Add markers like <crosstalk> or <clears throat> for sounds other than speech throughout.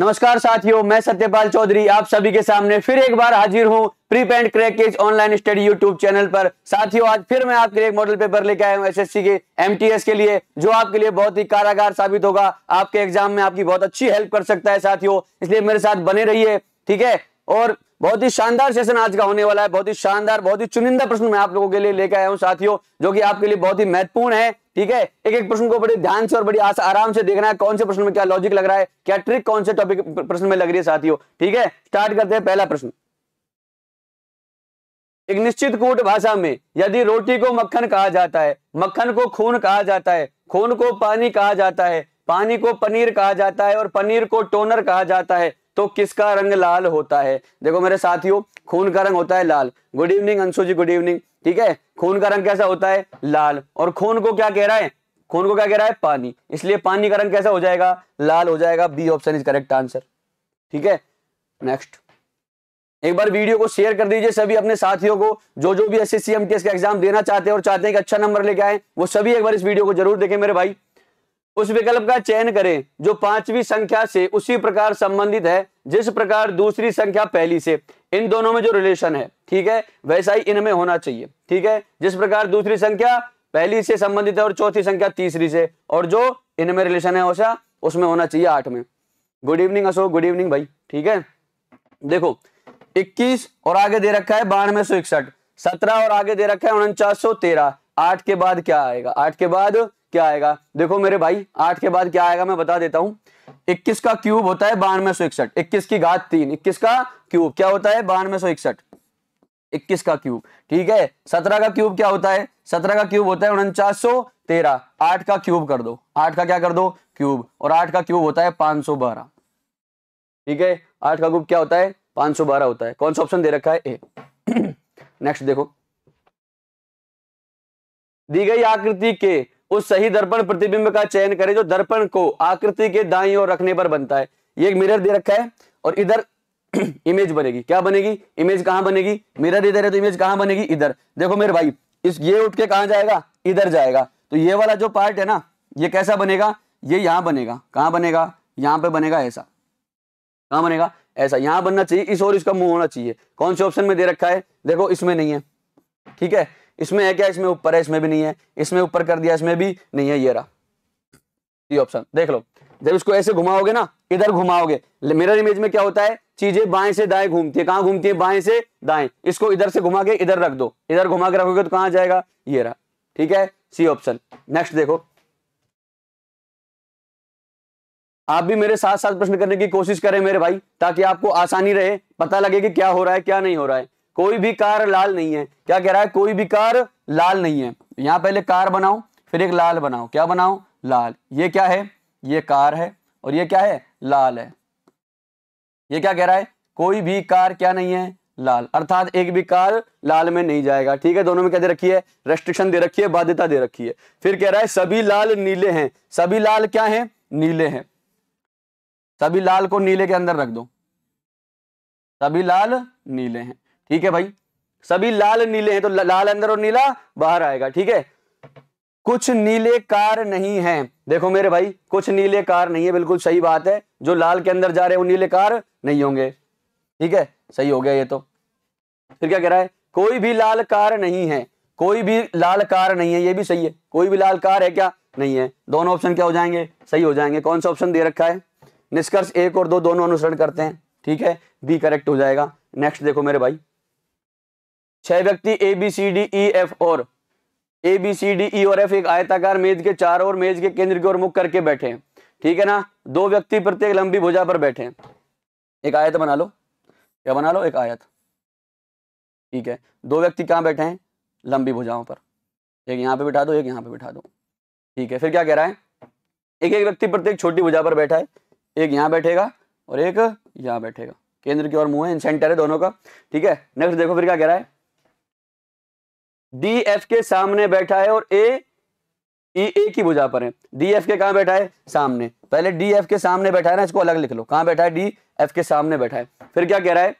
नमस्कार साथियों मैं सत्यपाल चौधरी आप सभी के सामने फिर एक बार हाजिर हूं प्री पेंट क्रैक के ऑनलाइन स्टडी यूट्यूब चैनल पर साथियों आज फिर मैं आपके लिए एक मॉडल पेपर लेके आया हूं एसएससी के एमटीएस के लिए जो आपके लिए बहुत ही कारागार साबित होगा आपके एग्जाम में आपकी बहुत अच्छी हेल्प कर सकता है साथियों इसलिए मेरे साथ बने रही ठीक है और बहुत ही शानदार सेशन आज का होने वाला है बहुत ही शानदार बहुत ही चुनिंदा प्रश्न मैं आप लोगों के लिए लेके आया हूँ साथियों जो की आपके लिए बहुत ही महत्वपूर्ण है ठीक है एक एक प्रश्न को बड़े ध्यान से और बड़ी आराम से देखना है कौन से प्रश्न में क्या लॉजिक लग रहा है क्या ट्रिक कौन से टॉपिक प्रश्न में लग रही है साथियों ठीक है स्टार्ट करते हैं पहला प्रश्न एक निश्चित कूट भाषा में यदि रोटी को मक्खन कहा जाता है मक्खन को खून कहा जाता है खून को पानी कहा जाता है पानी को पनीर कहा जाता है और पनीर को टोनर कहा जाता है तो किसका रंग लाल होता है देखो मेरे साथियों खून का रंग होता है लाल good evening Anshu ji good evening ठीक है खून का रंग कैसा होता है लाल और खून को क्या कह रहा है खून को क्या कह रहा है पानी इसलिए पानी का रंग कैसा हो जाएगा लाल हो जाएगा B option is correct answer ठीक है नेक्स्ट एक बार वीडियो को शेयर कर दीजिए सभी अपने साथियों को जो जो भी एस एस का एग्जाम देना चाहते हैं और चाहते हैं कि अच्छा नंबर लेके आए वो सभी एक बार इस वीडियो को जरूर देखें मेरे भाई उस विकल्प का चयन करें जो पांचवी संख्या से उसी प्रकार संबंधित है जिस प्रकार दूसरी संख्या पहली से इन दोनों में जो रिलेशन है ठीक है वैसा ही इनमें होना चाहिए ठीक है जिस प्रकार दूसरी संख्या पहली से संबंधित है और चौथी संख्या तीसरी से और जो इनमें रिलेशन है ओसा उसमें होना चाहिए आठ में good evening Ashok good evening भाई ठीक है देखो 21 और आगे दे रखा है बानवे सौ इकसठ सत्रह और आगे दे रखा है उनचास सौ तेरह आठ के बाद क्या आएगा आठ के बाद क्या आएगा देखो मेरे भाई आठ के बाद क्या आएगा मैं बता देता हूं इक्कीस का क्यूब होता है बानवे सौ इकसठ इक्कीस की घात तीन इक्कीस का क्यूब क्या होता है बानवे सौ इकसठ इक्कीस का क्यूब ठीक है सत्रह का क्यूब क्या होता है सत्रह का क्यूब होता है उनचास सौ तेरह आठ का क्यूब कर दो आठ का क्या कर दो क्यूब और आठ का क्यूब होता है पांच सौ बारह ठीक है आठ का क्यूब क्या होता है पांच सौ बारह होता है कौन सा ऑप्शन दे रखा है ए नेक्स्ट <clears throat> देखो दी गई आकृति के उस सही दर्पण प्रतिबिंब का चयन करें जो दर्पण को आकृति के दाई ओर रखने पर बनता है ये एक मिरर दे रखा है और इधर इमेज <clears throat> बनेगी क्या बनेगी इमेज कहां बनेगी मिरर इधर है तो इमेज कहां बनेगी इधर देखो मेरे भाई इस ये उठ के कहा जाएगा इधर जाएगा तो ये वाला जो पार्ट है ना ये कैसा बनेगा ये यहां बनेगा कहां बनेगा यहां पे बनेगा ऐसा कहां बनेगा ऐसा यहां बनना चाहिए इस और इसका मुंह होना चाहिए कौन से ऑप्शन में दे रखा है देखो इसमें नहीं है ठीक है इसमें है क्या इसमें ऊपर है इसमें भी नहीं है इसमें ऊपर कर दिया इसमें भी नहीं है ये रहा ये ऑप्शन देख लो जब इसको ऐसे घुमाओगे ना इधर घुमाओगे मिरर इमेज में क्या होता है चीजें बाएं से दाएं घूमती है कहां घूमती है बाएं से दाएं इसको इधर से घुमा के इधर रख दो इधर घुमा के रखोगे तो कहां जाएगा ये रहा ठीक है सी ऑप्शन नेक्स्ट देखो आप भी मेरे साथ साथ प्रश्न करने की कोशिश करें मेरे भाई ताकि आपको आसानी रहे पता लगे कि क्या हो रहा है क्या नहीं हो रहा है कोई भी कार लाल नहीं है क्या कह रहा है कोई भी कार लाल नहीं है यहां पहले कार बनाओ फिर एक लाल बनाओ क्या बनाओ लाल ये क्या है ये कार है और ये क्या है लाल है ये क्या कह रहा है कोई भी कार क्या नहीं है लाल अर्थात एक भी कार लाल में नहीं जाएगा ठीक है दोनों में क्या दे रखी है रेस्ट्रिक्शन दे रखी है बाध्यता दे रखी है फिर कह रहा है सभी लाल नीले हैं सभी लाल क्या है नीले हैं सभी लाल को नीले के अंदर रख दो सभी लाल नीले हैं ठीक है भाई सभी लाल नीले हैं तो लाल अंदर और नीला बाहर आएगा ठीक है कुछ नीले कार नहीं है देखो मेरे भाई कुछ नीले कार नहीं है बिल्कुल सही बात है जो लाल के अंदर जा रहे हैं वो नीले कार नहीं होंगे ठीक है सही हो गया ये तो फिर क्या कह रहा है कोई भी लाल कार नहीं है कोई भी लाल कार नहीं है ये भी सही है कोई भी लाल कार है क्या नहीं है दोनों ऑप्शन क्या हो जाएंगे सही हो जाएंगे कौन सा ऑप्शन दे रखा है निष्कर्ष एक और दो दोनों अनुसरण करते हैं ठीक है बी करेक्ट हो जाएगा नेक्स्ट देखो मेरे भाई छह व्यक्ति A B C D E F और ए बी सी डी ई और एफ एक आयताकार मेज के चार और मेज के केंद्र की ओर मुख करके बैठे हैं ठीक है ना दो व्यक्ति प्रत्येक लंबी भुजा पर बैठे हैं एक आयत बना लो क्या बना लो एक आयत ठीक है दो व्यक्ति कहाँ बैठे हैं लंबी भुजाओं पर एक यहाँ पे बिठा दो एक यहाँ पे बिठा दो ठीक है फिर क्या कह रहा है एक एक व्यक्ति प्रत्येक छोटी भुजा पर बैठा है एक यहाँ बैठेगा और एक यहाँ बैठेगा केंद्र की ओर मुंह है सेंटर है दोनों का ठीक है नेक्स्ट देखो फिर क्या कह रहा है डी एफ के सामने बैठा है और ए ए की भुजा पर है डी एफ के कहा बैठा है सामने पहले डी एफ के सामने बैठा है ना इसको अलग लिख लो कहा बैठा है डी एफ के सामने बैठा है फिर क्या कह रहा है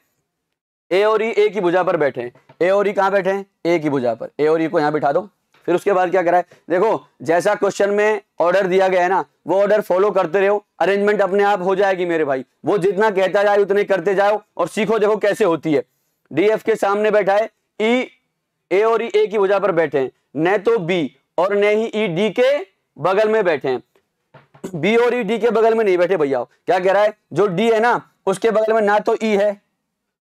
ए और ई ए की भुजा पर बैठे ए और ई कहा बैठे हैं ए की भुजा पर ए और ई को यहां बिठा दो फिर उसके बाद क्या करा है देखो जैसा क्वेश्चन में ऑर्डर दिया गया है ना वो ऑर्डर फॉलो करते रहो अरेंजमेंट अपने आप हो जाएगी मेरे भाई वो जितना कहता जाए उतने करते जाओ और सीखो देखो कैसे होती है डी एफ के सामने बैठा है ई ए और ई ए की वजह पर बैठे न तो बी और न ही ई डी के बगल में बैठे बी और ई डी के बगल में नहीं बैठे भैया क्या कह रहा है जो डी है ना उसके बगल में ना तो ई है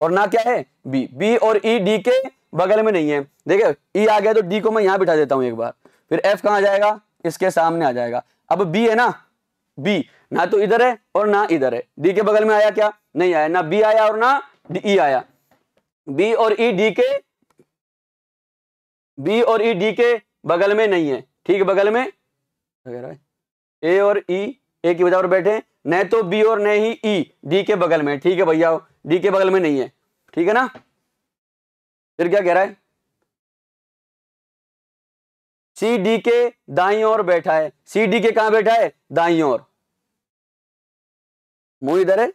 और ना क्या है बी बी और ई डी के बगल में नहीं है देखे ई आ गया तो डी को मैं यहां बिठा देता हूं एक बार फिर एफ कहाँ जाएगा इसके सामने आ जाएगा अब बी है ना बी ना तो इधर है और ना इधर है डी के बगल में आया क्या नहीं आया ना बी आया और ना ई आया बी और ई डी के बी और ई e, डी के बगल में नहीं है ठीक है बगल में ए और ई e, ए की बजाय बैठे न तो बी और न ही ई e, डी के बगल में ठीक है भैया डी के बगल में नहीं है ठीक है ना फिर क्या कह रहा है सी डी के दाई और बैठा है सी डी के कहा बैठा है दाई और मुंह इधर है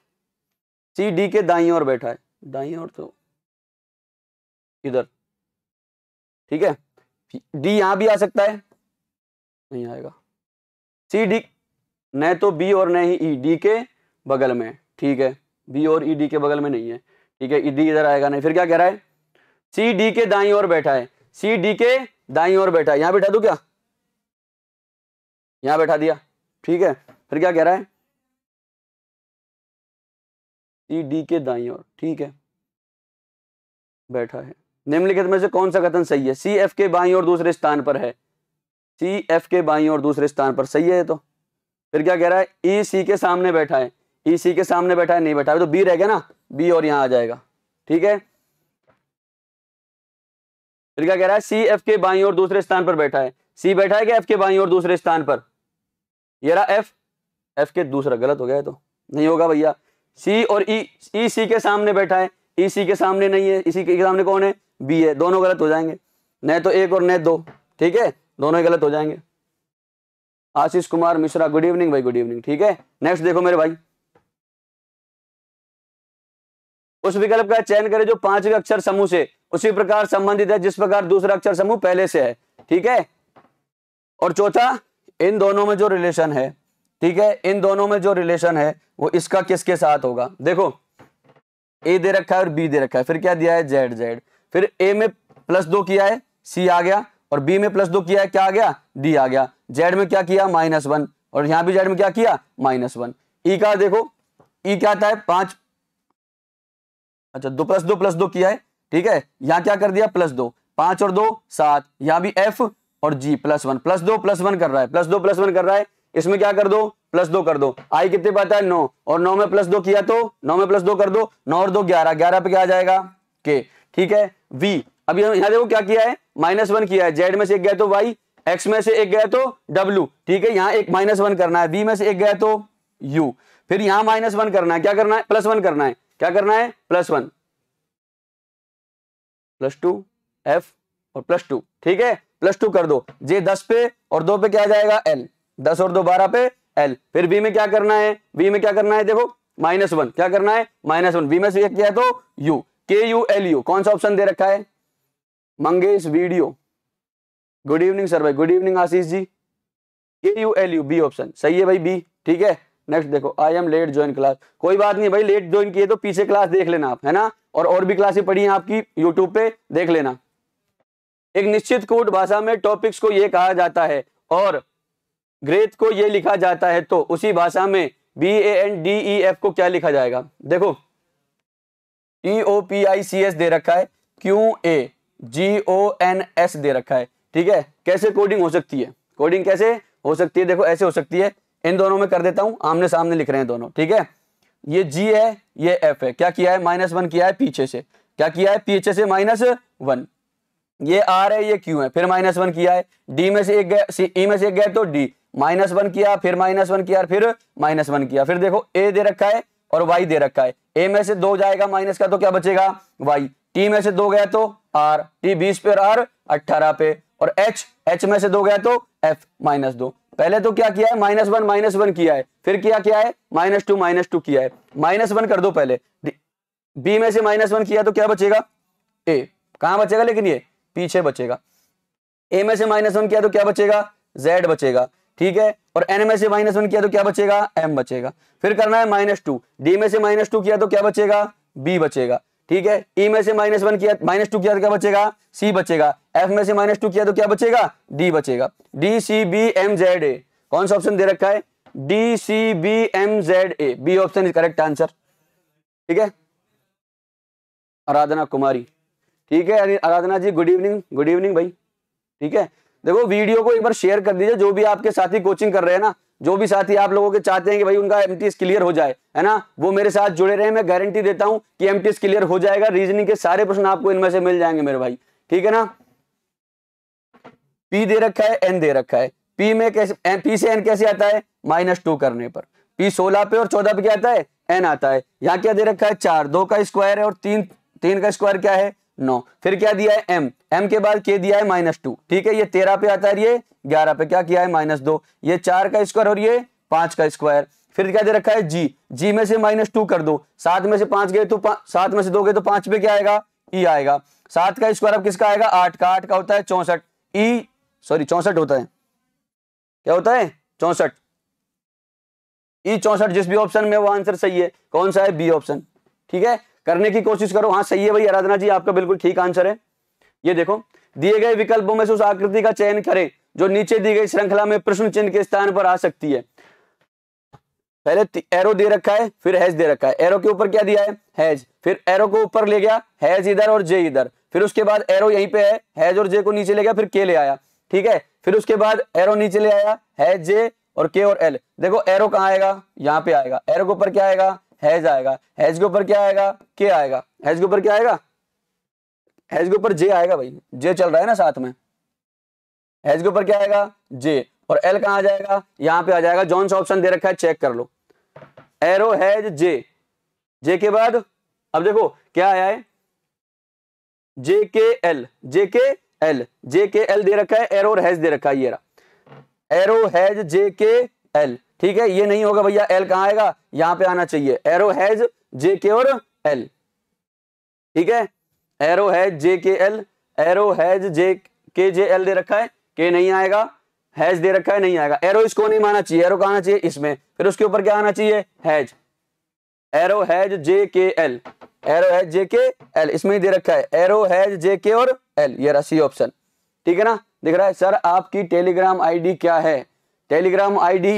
सी डी के दाई और बैठा है दाई और तो इधर ठीक है डी यहां भी आ सकता है नहीं आएगा सी डी न तो बी और न ही ई e, डी के बगल में ठीक है बी और ई e, डी के बगल में नहीं है ठीक है ई e, डी इधर आएगा नहीं फिर क्या कह रहा है सी डी के दाई और बैठा है सी डी के दाई और बैठा है यहां बैठा दू क्या यहां बैठा दिया ठीक है फिर क्या कह रहा है सी डी के दाई और ठीक है बैठा है निम्नलिखित में से कौन सा कथन सही है सी एफ के बाई और दूसरे स्थान पर है सी एफ के बाई और दूसरे स्थान पर सही है तो फिर क्या कह रहा है ई e सी के सामने बैठा है ई e सी के सामने बैठा है नहीं बैठा है तो बी रह गया ना बी और यहां आ जाएगा ठीक है फिर क्या कह रहा है सी एफ के बाई और दूसरे स्थान पर बैठा है सी बैठा है क्या एफ के बाई और दूसरे स्थान पर ये रहा एफ एफ के दूसरा गलत हो गया तो नहीं होगा भैया सी और ई ई सी के सामने बैठा है ई e सी के सामने नहीं है इसी के सामने कौन है बी है दोनों गलत हो जाएंगे न तो एक और न दो ठीक है दोनों ही गलत हो जाएंगे आशीष कुमार मिश्रा गुड इवनिंग भाई गुड इवनिंग ठीक है नेक्स्ट देखो मेरे भाई उस विकल्प का चयन करें जो पांच अक्षर समूह से उसी प्रकार संबंधित है जिस प्रकार दूसरा अक्षर समूह पहले से है ठीक है और चौथा इन दोनों में जो रिलेशन है ठीक है इन दोनों में जो रिलेशन है वो इसका किसके साथ होगा देखो ए दे रखा है और बी दे रखा है फिर क्या दिया है जेड जेड फिर ए में प्लस दो किया है सी आ गया और बी में प्लस दो किया है क्या आ गया डी आ गया जेड में क्या किया माइनस वन और यहां भी जेड में क्या किया माइनस वन ई का देखो ई e क्या आता है पांच अच्छा दो प्लस दो प्लस दो किया है ठीक है यहां क्या कर दिया प्लस दो पांच और दो सात यहां भी एफ और जी प्लस वन प्लस दो प्लस वन कर रहा है प्लस दो प्लस वन कर रहा है इसमें क्या कर दो प्लस दो कर दो आई कितने आता है नौ और नौ में प्लस दो किया तो नौ में प्लस दो कर दो नौ और दो ग्यारह ग्यारह पे क्या आ जाएगा के ठीक है वी अभी हम यहां देखो क्या किया है माइनस वन किया है जेड में से एक गया तो वाई एक्स में से एक गया तो डब्ल्यू ठीक है यहां एक माइनस वन करना है वी में से एक गया तो यू फिर यहां माइनस वन करना है क्या करना है प्लस वन करना है क्या करना है plus one plus two F और प्लस टू ठीक है प्लस टू कर दो जे दस पे और दो पे क्या जाएगा एल दस और दो बारह पे एल फिर बी में क्या करना है बी में क्या करना है देखो माइनस वन क्या करना है माइनस वन बी में से एक किया तो यू के यू एल यू कौन सा ऑप्शन दे रखा है Mangesh video good evening sir भाई गुड इवनिंग आशीष जी के U L U B option सही है भाई बी ठीक है नेक्स्ट देखो I am late join class कोई बात नहीं भाई लेट ज्वाइन किए तो पीछे क्लास देख लेना आप है ना और और भी क्लासे पढ़ी हैं आपकी यूट्यूब पे देख लेना एक निश्चित कूट भाषा में टॉपिक्स को यह कहा जाता है और ग्रेथ को यह लिखा जाता है तो उसी भाषा में B A N D E F को क्या लिखा जाएगा देखो ई O P I C S दे रखा है Q A G O N S दे रखा है ठीक है कैसे कोडिंग हो सकती है कोडिंग कैसे हो सकती है देखो ऐसे हो सकती है इन दोनों में कर देता हूं आमने सामने लिख रहे हैं दोनों ठीक है ये जी है ये एफ है क्या किया है माइनस वन किया है पीछे से क्या किया है पीछे से माइनस वन ये आर है ये क्यू है फिर माइनस वन किया है डी में से एक गया ई e में से एक गया तो डी माइनस वन किया फिर माइनस वन किया फिर माइनस वन किया फिर देखो ए दे रखा है और वाई दे रखा है ए में से दो जाएगा माइनस का तो क्या बचेगा वाई टी में से दो गया तो आर टी बीस पे और आर अट्ठारह पे और एच एच में से दो गया तो एफ माइनस दो पहले तो क्या किया है माइनस वन माइनस वन किया है फिर क्या किया है माइनस टू माइनस टू किया है माइनस वन कर दो पहले बी में से माइनस वन किया तो क्या बचेगा ए कहा बचेगा लेकिन ये पीछे बचेगा ए में से माइनस वन किया तो क्या बचेगा जेड बचेगा ठीक है और एन में से माइनस वन किया तो क्या बचेगा एम बचेगा फिर करना है माइनस टू डी में से माइनस टू किया तो क्या बचेगा बी बचेगा ठीक है ई e में से माइनस वन किया माइनस टू किया तो क्या बचेगा सी बचेगा एफ में से माइनस टू किया तो क्या बचेगा डी बचेगा D C B M Z A कौन सा ऑप्शन दे रखा है D C B M Z A B option is correct answer ठीक है आराधना कुमारी ठीक है Aradhana ji good evening good evening भाई ठीक है देखो वीडियो को एक बार शेयर कर दीजिए जो भी आपके साथी कोचिंग कर रहे हैं ना जो भी साथी आप लोगों के चाहते हैं कि भाई उनका एमटीएस क्लियर हो जाए है ना वो मेरे साथ जुड़े रहे मैं गारंटी देता हूं कि एमटीएस क्लियर हो जाएगा रीजनिंग के सारे प्रश्न आपको इनमें से मिल जाएंगे मेरे भाई ठीक है ना पी दे रखा है एन दे रखा है पी में कैसे पी से एन कैसे आता है माइनस टू करने पर पी सोलह पे और चौदह पे क्या आता है एन आता है यहाँ क्या दे रखा है चार दो का स्क्वायर है और तीन तीन का स्क्वायर क्या है नौ फिर क्या दिया है एम एम के बाद के दिया है माइनस टू ठीक है ये तेरह पे आता है ये ग्यारह पे क्या किया है माइनस दो ये चार का स्क्वायर और ये पांच का स्क्वायर फिर क्या दे रखा है जी जी में से माइनस टू कर दो सात में से पांच गए तो सात में से दो गए तो पांच पे क्या आएगा ई e आएगा सात का स्क्वायर अब किसका आएगा आठ का आठ का होता है चौसठ ई e, सॉरी चौसठ होता है क्या होता है चौसठ ई e चौसठ जिस भी ऑप्शन में वो आंसर सही है कौन सा है बी ऑप्शन ठीक है करने की कोशिश करो हाँ सही है भाई आराधना जी आपका बिल्कुल ठीक आंसर है ये देखो दिए गए विकल्पों में से उस आकृति का चयन करें जो नीचे दी गई श्रृंखला में प्रश्न चिन्ह के स्थान पर आ सकती है पहले एरो दे रखा है फिर हैज दे रखा है एरो के ऊपर क्या दिया है हैज फिर एरो को ऊपर ले गया हैज इधर और जे इधर फिर उसके बाद एरो यहीं पे है हैज और जे को नीचे ले गया फिर के ले आया ठीक है फिर उसके बाद एरो नीचे ले आया हैज जे और के और एल देखो एरो कहाँ आएगा यहाँ पे आएगा एरो के ऊपर क्या आएगा हैज आएगा हैज के ऊपर क्या आएगा के आएगा हैज के ऊपर क्या आएगा हैज के ऊपर जे आएगा भाई जे चल रहा है ना साथ में हैज के ऊपर क्या आएगा जे और एल कहा आ जाएगा यहां पे आ जाएगा जॉन सा ऑप्शन दे रखा है चेक कर लो एरो हैज जे जे के बाद अब देखो क्या आया है जे के एल जे के एल जे के एल दे रखा है एरो हैज दे रखा है ये रहा एरो हैज जे के एल ठीक है ये नहीं होगा भैया एल कहां आएगा यहां पे आना चाहिए एरो हैज जे के और एल ठीक है एरो हैज जे के एल एरो हैज जे के जे एल दे रखा है के नहीं आएगा हैज दे रखा है नहीं आएगा एरो इसको नहीं माना चाहिए एरो कहा आना चाहिए इसमें फिर उसके ऊपर क्या आना चाहिए हैज एरो हैज जे के एल एरो हैज जे के एल इसमें ही दे रखा है एरो हैज जे के और एल ये रसी सी ऑप्शन ठीक है ना दिख रहा है सर आपकी टेलीग्राम आईडी क्या है टेलीग्राम आईडी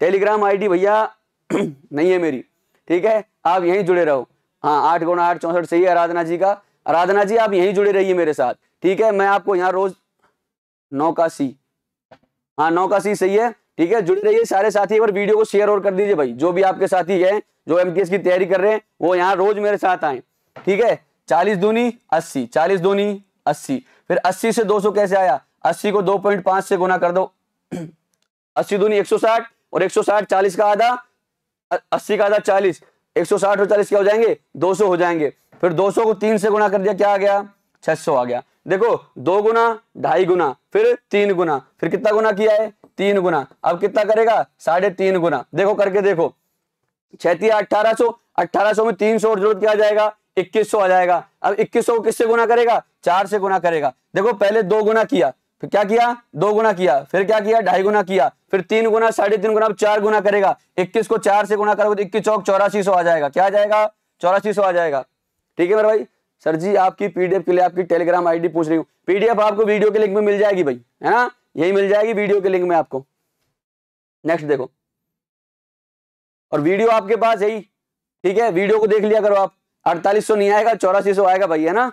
टेलीग्राम आईडी भैया <clears throat> नहीं है मेरी ठीक है आप यहीं जुड़े रहो हाँ आठ गुणा आठ चौंसठ सही है आराधना जी का आराधना जी आप यहीं जुड़े रहिए मेरे साथ ठीक है मैं आपको यहाँ रोज नौ का सी हाँ नौ का सी सही है ठीक है जुड़े रहिए सारे साथी पर वीडियो को शेयर और कर दीजिए भाई जो भी आपके साथी है जो एम की तैयारी कर रहे हैं वो यहाँ रोज मेरे साथ आए ठीक है चालीस दूनी अस्सी चालीस दूनी अस्सी फिर अस्सी से दो सौ कैसे आया अस्सी को दो पॉइंट पांच से गुना कर दो <clears throat> अस्सी दूनी एक सौ साठ और एक सौ साठ चालीस का आधा अस्सी का आधा चालीस एक सौ साठ और चालीस क्या हो जाएंगे दो सौ हो जाएंगे फिर दो सौ को तीन से गुना कर दिया क्या आ गया छह सौ आ गया देखो दो गुना ढाई गुना फिर तीन गुना फिर कितना गुना किया है तीन गुना अब कितना करेगा साढ़े तीन गुना देखो करके देखो छह अठारह सौ अट्ठारह सौ में तीन सौ और जोड़ क्या जाएगा इक्कीस आ जाएगा अब इक्कीस सौ किससे गुना करेगा चार से गुना करेगा देखो पहले दो गुना किया फिर तो क्या किया दो गुना किया फिर क्या किया ढाई गुना किया फिर तीन गुना साढ़े तीन गुना चार गुना करेगा इक्कीस को चार से गुना करोगे तो इक्कीस चौक चौरासी सौ आ जाएगा क्या आ जाएगा चौरासी सौ आ जाएगा ठीक है मेरे भाई सर जी आपकी पीडीएफ के लिए आपकी टेलीग्राम आईडी पूछ रही हूँ पीडीएफ आपको वीडियो के लिंक में मिल जाएगी भाई है ना यही मिल जाएगी वीडियो के लिंक में आपको नेक्स्ट देखो और वीडियो आपके पास यही ठीक है वीडियो को देख लिया करो आप अड़तालीस नहीं आएगा चौरासी आएगा भाई है ना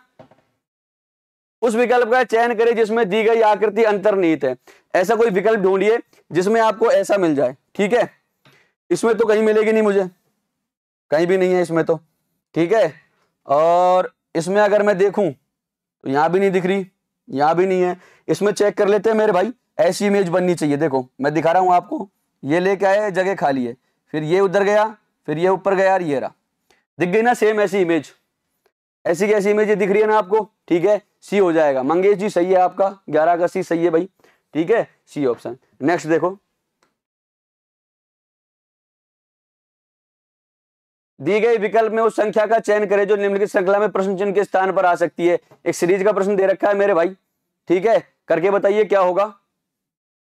उस विकल्प का चयन करें जिसमें दी गई आकृति अंतर्निहित है ऐसा कोई विकल्प ढूंढिए जिसमें आपको ऐसा मिल जाए ठीक है इसमें तो कहीं मिलेगी नहीं मुझे कहीं भी नहीं है इसमें तो ठीक है और इसमें अगर मैं देखूं तो यहां भी नहीं दिख रही यहां भी नहीं है इसमें चेक कर लेते हैं मेरे भाई ऐसी इमेज बननी चाहिए देखो मैं दिखा रहा हूं आपको ये लेके आए जगह खाली है फिर ये उधर गया फिर ये ऊपर गया और ये रहा दिख गई ना सेम ऐसी इमेज ऐसी कैसी इमेज दिख रही है ना आपको ठीक है सी हो जाएगा मंगेश जी सही है आपका ग्यारह का सी सही है भाई ठीक है सी ऑप्शन नेक्स्ट देखो दी गई विकल्प में उस संख्या का चयन करें जो निम्नलिखित श्रृंखला में प्रश्न चिन्ह के स्थान पर आ सकती है एक सीरीज का प्रश्न दे रखा है मेरे भाई ठीक है करके बताइए क्या होगा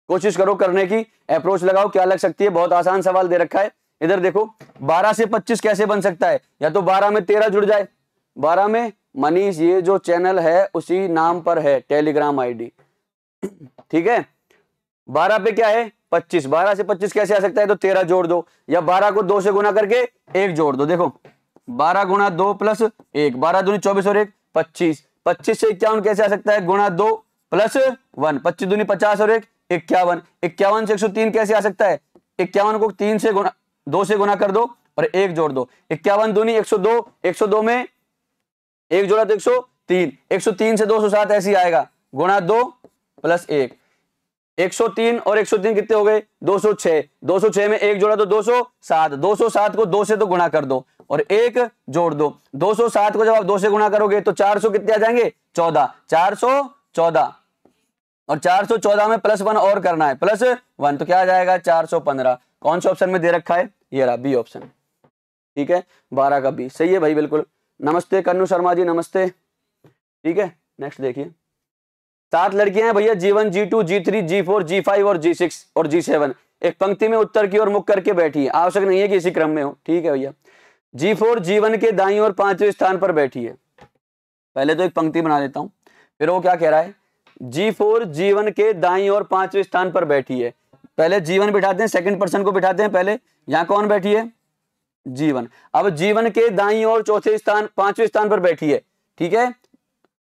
कोशिश करो करने की अप्रोच लगाओ क्या लग सकती है बहुत आसान सवाल दे रखा है इधर देखो 12 से 25 कैसे बन सकता है या तो 12 में 13 जुड़ जाए बारह में मनीष ये जो चैनल है उसी नाम पर है टेलीग्राम आईडी ठीक है बारह पे क्या है पच्चीस बारह से पच्चीस कैसे आ सकता है तो तेरह जोड़ दो या बारह को दो से गुना करके एक जोड़ दो देखो बारह गुना दो प्लस एक बारह दूनी चौबीस और एक पच्चीस पच्चीस से इक्यावन कैसे आ सकता है गुना दो प्लस वन पच्चीस दूनी पचास और एक इक्यावन इक्यावन से एक सौ तीन कैसे आ सकता है इक्यावन को तीन से गुना दो से गुना कर दो और एक जोड़ दो इक्यावन दूनी एक सौ दो एक सौ दो में एक जोड़ा तो एक सौ तीन एक सौ तीन से दो सौ सात ऐसी आएगा गुणा दो प्लस एक एक सौ तीन और एक सौ तीन कितने हो गए दो सौ छह दो सौ छह में एक जोड़ा तो दो सौ सात दो सौ सात को दो से तो गुणा कर दो और एक जोड़ दो दो सौ सात को जब आप दो से गुणा करोगे तो चार सौ कितने आ जाएंगे चौदह चार सौ चौदह और चार सौ चौदह में प्लस वन और करना है प्लस वन तो क्या आ जाएगा चार सौ पंद्रह कौन से ऑप्शन में दे रखा है ये रहा बी ऑप्शन ठीक है बारह का बी सही है भाई बिल्कुल नमस्ते कन्नू शर्मा जी नमस्ते ठीक है नेक्स्ट देखिए सात लड़कियां हैं भैया G one G two G three G four G five और जी सिक्स और जी सेवन एक पंक्ति में उत्तर की ओर मुख करके बैठी है आवश्यक नहीं है कि इसी क्रम में हो ठीक है भैया जी फोर जीवन के दाई और पांचवें स्थान पर बैठी है पहले तो एक पंक्ति बना देता हूँ फिर वो क्या कह रहा है जी फोर जीवन के दाई और पांचवें स्थान पर बैठी है पहले जीवन बिठाते हैं सेकंड पर्सन को बिठाते हैं पहले यहाँ कौन बैठी है जीवन अब जीवन के दाई और चौथे स्थान पांचवें स्थान पर बैठी है ठीक है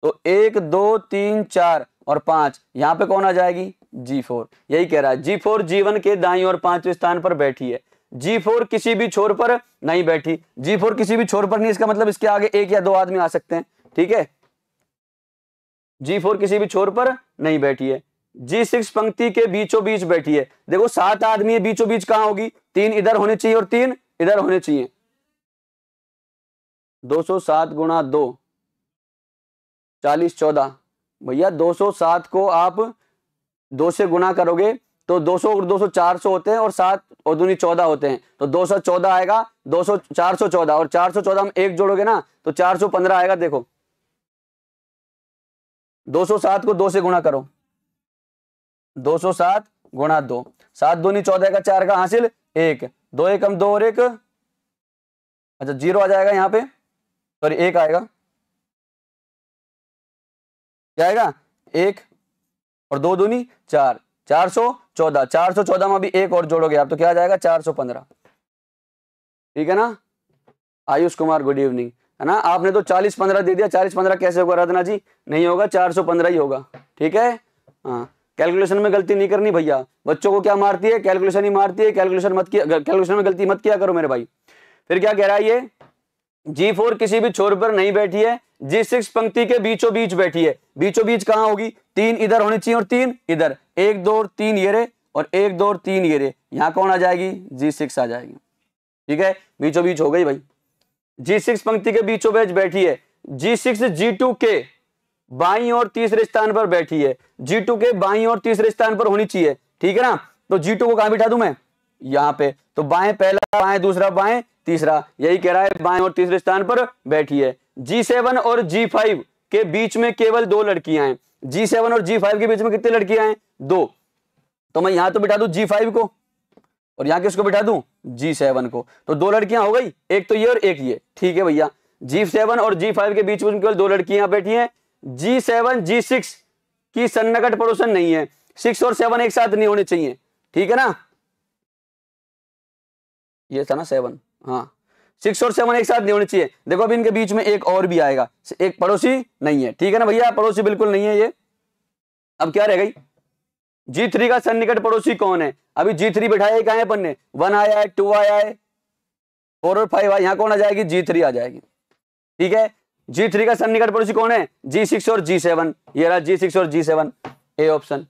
तो एक दो तीन चार और पांच यहां पे कौन आ जाएगी जी फोर यही कह रहा है जी फोर जीवन के दाई और पांचवें स्थान पर बैठी है जी फोर किसी भी छोर पर नहीं बैठी जी फोर किसी भी छोर पर नहीं इसका मतलब इसके आगे एक या दो आदमी आ सकते हैं ठीक है जी फोर किसी भी छोर पर नहीं बैठी है जी सिक्स पंक्ति के बीचों बीच बैठी है देखो सात आदमी बीचों बीच कहां होगी तीन इधर होने चाहिए और तीन इधर होने चाहिए 207 गुणा दो चालीस चौदह भैया 207 को आप दो से गुणा करोगे तो 200 और चार सौ होते हैं और सात और दूनी चौदह होते हैं तो 214 आएगा 200 414 और 414 हम एक जोड़ोगे ना तो 415 आएगा देखो 207 को दो से गुणा करो 207 गुणा दो सात दूनी चौदह का चार का हासिल एक दो एकम दो और एक अच्छा जीरो आ जाएगा यहाँ पे सॉरी एक आएगा क्या आएगा एक और दो दूनी चार चार सौ चौदह चार सौ चौदह में अभी एक और जोड़ोगे आप तो क्या आ जाएगा चार सौ पंद्रह ठीक है ना आयुष कुमार गुड इवनिंग है ना आपने तो चालीस पंद्रह दे दिया चालीस पंद्रह कैसे होगा रत्ना जी नहीं होगा चार सौ पंद्रह ही होगा ठीक है हाँ कैलकुलेशन में गलती नहीं करनी भैया बच्चों को क्या मारती है कैलकुलेशन ही मारती है कैलकुलेशन मत किया कैलकुलेशन में गलती मत किया करो मेरे भाई फिर क्या कह रहा है ये जी फोर किसी भी छोर पर नहीं बैठी है जी सिक्स पंक्ति के बीचों बीच बैठी है बीचों बीच कहां होगी तीन इधर होनी चाहिए और तीन इधर एक दो और तीन ये रे और एक दो और तीन ये रे यहां कौन आ जाएगी जी सिक्स आ जाएगी ठीक है बीचों बीच हो गई भाई जी सिक्स पंक्ति के बीचों बीच बैठी है जी सिक्स जी टू के बाई और तीसरे स्थान पर बैठी है जी टू के बाई और तीसरे स्थान पर होनी चाहिए ठीक है ना तो जी टू को कहा बिठा दू मैं यहाँ पे तो बाएं पहला बाएं दूसरा बाएं तीसरा यही कह रहा है बाएं और तीसरे स्थान पर बैठी है जी सेवन और जी फाइव के बीच में केवल दो लड़कियां हैं जी सेवन और जी फाइव के बीच में कितनी लड़कियां हैं दो तो मैं यहां तो बिठा दू जी फाइव को और यहां किसको बिठा दू जी सेवन को तो दो लड़कियां हो गई एक तो ये और एक ये ठीक है भैया जी सेवन और जी फाइव के बीच में केवल दो लड़कियां बैठी हैं जी सेवन जी सिक्स की सन्नकट पड़ोसन नहीं है सिक्स और सेवन एक साथ नहीं होने चाहिए ठीक है ना ये था ना सेवन हाँ सिक्स और सेवन एक साथ नहीं होने चाहिए देखो अभी इनके बीच में एक और भी आएगा एक पड़ोसी नहीं है ठीक है ना भैया पड़ोसी बिल्कुल नहीं है ये अब क्या रह गई जी थ्री का सन्निकट पड़ोसी कौन है अभी जी थ्री बैठाया कहा है अपन वन आया है टू आया है फोर और फाइव आया यहां कौन आ जाएगी जी थ्री आ जाएगी ठीक है जी थ्री का सन्निकट पड़ोसी कौन है जी सिक्स और जी सेवन ये रहा जी सिक्स और G seven A option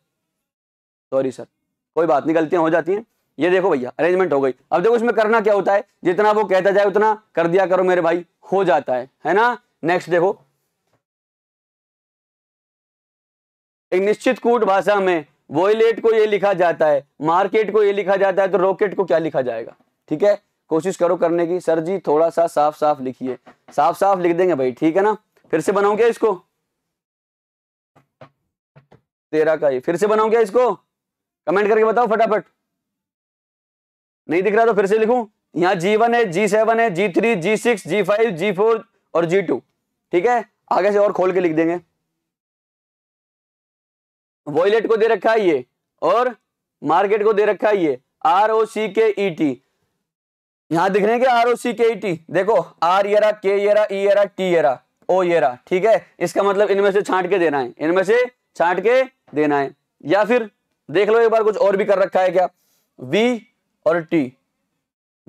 sorry sir कोई बात नहीं गलतियां हो जाती हैं ये देखो भैया अरेंजमेंट हो गई अब देखो इसमें करना क्या होता है जितना वो कहता जाए उतना कर दिया करो मेरे भाई हो जाता है है ना नेक्स्ट देखो एक निश्चित कूट भाषा में वोइलेट को ये लिखा जाता है मार्केट को ये लिखा जाता है तो रॉकेट को क्या लिखा जाएगा ठीक है कोशिश करो करने की सर जी थोड़ा सा साफ साफ लिखिए साफ साफ लिख देंगे भाई ठीक है ना फिर से बनाऊ क्या इसको तेरा का ये फिर से बनाऊ क्या इसको कमेंट करके बताओ फटाफट नहीं दिख रहा तो फिर से लिखूं यहाँ जी वन है जी सेवन है G three G six G five G four और जी टू ठीक है आगे से और खोल के लिख देंगे वॉयलेट को दे रखा है ये और मार्केट को दे रखा है ये आर ओ सी के ई टी यहां दिख रहे हैं कि आर ओ सी के टी देखो आर येरा के येरा ई e एरा टी एरा ओ एरा ठीक है इसका मतलब इनमें से छांट के देना है इनमें से छांट के देना है या फिर देख लो एक बार कुछ और भी कर रखा है क्या वी और टी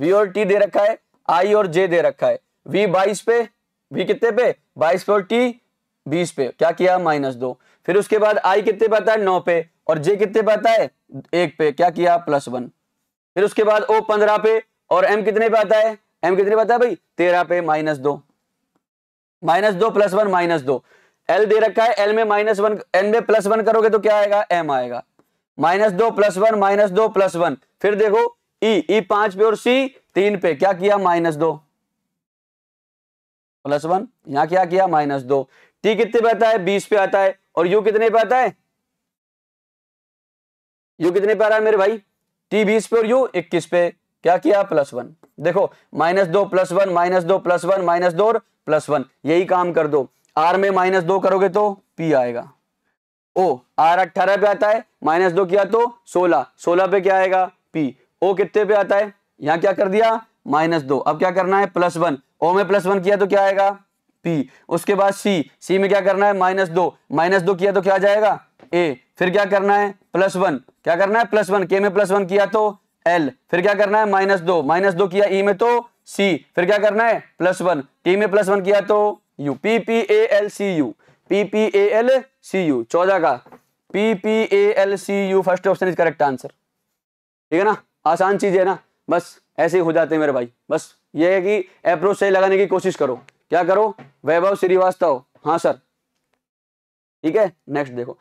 वी और टी दे रखा है आई और जे दे रखा है वी बाईस पे वी कितने पे बाईस पे और टी बीस पे क्या किया माइनस दो फिर उसके बाद आई कितने पे आता है नौ पे और जे कितने पे आता है एक पे क्या किया प्लस वन फिर उसके बाद ओ पंद्रह पे और एम कितने पे आता है एम कितने पे आता है भाई तेरह पे माइनस दो माइनस दो प्लस वन माइनस दो एल दे रखा है एल में माइनस वन एन में प्लस वन करोगे तो क्या आएगा एम आएगा माइनस दो प्लस वन माइनस दो प्लस वन फिर देखो ई e, ई e पांच पे और सी तीन पे क्या किया माइनस दो प्लस वन यहाँ क्या किया माइनस दो टी कितने पे आता है बीस पे आता है और यू कितने पे आता है यू कितने पे आ रहा है मेरे भाई टी बीस पे और यू इक्कीस पे क्या किया प्लस वन देखो माइनस दो प्लस वन माइनस दो प्लस वन माइनस दो और प्लस वन यही काम कर दो आर में माइनस दो करोगे तो पी आएगा ओ आर अट्ठारह पे आता है माइनस दो किया तो सोलह सोलह पे क्या आएगा पी ओ कितने पे आता है यहाँ क्या कर दिया माइनस दो अब क्या करना है प्लस वन ओ में प्लस वन किया तो क्या आएगा पी उसके बाद सी सी में क्या करना है माइनस दो माइनस दो किया तो क्या जाएगा ए फिर क्या करना है प्लस वन क्या करना है प्लस वन के में प्लस वन किया तो एल फिर क्या करना है माइनस दो माइनस दो किया ई e में तो सी फिर क्या करना है प्लस वन टी में प्लस वन किया तो U P P A L C U P P A L C U चौदह का P P A L C U first option is correct answer ठीक है ना आसान चीज है ना बस ऐसे ही हो जाते हैं मेरे भाई बस ये है कि अप्रोच सही लगाने की कोशिश करो क्या करो वैभव श्रीवास्तव हाँ सर ठीक है नेक्स्ट देखो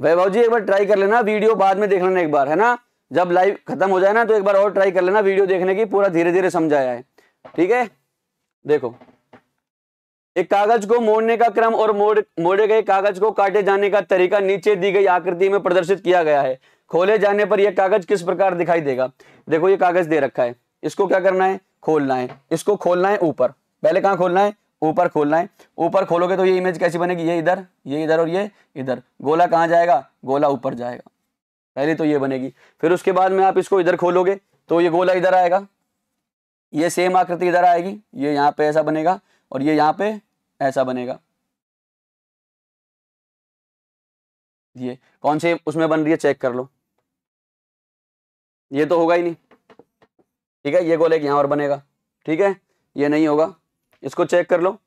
वैभव जी एक बार ट्राई कर लेना वीडियो बाद में देख लेना एक बार है ना जब लाइव खत्म हो जाए ना तो एक बार और ट्राई कर लेना वीडियो देखने की पूरा धीरे धीरे समझाया है ठीक है देखो एक कागज को मोड़ने का क्रम और मोड़ मोड़े गए कागज को काटे जाने का तरीका नीचे दी गई आकृति में प्रदर्शित किया गया है खोले जाने पर यह कागज किस प्रकार दिखाई देगा देखो ये कागज दे रखा है इसको क्या करना है खोलना है इसको खोलना है ऊपर पहले कहाँ खोलना है ऊपर खोलना है ऊपर खोलोगे तो ये इमेज कैसी बनेगी ये इधर ये इधर और ये इधर गोला कहाँ जाएगा गोला ऊपर जाएगा पहले तो ये बनेगी फिर उसके बाद में आप इसको इधर खोलोगे तो ये गोला इधर आएगा ये सेम आकृति इधर आएगी ये यहाँ पे ऐसा बनेगा और ये यहाँ पे ऐसा बनेगा ये कौन से उसमें बन रही है चेक कर लो ये तो होगा ही नहीं ठीक है ये गोला एक यहाँ और बनेगा ठीक है ये नहीं होगा इसको चेक कर लो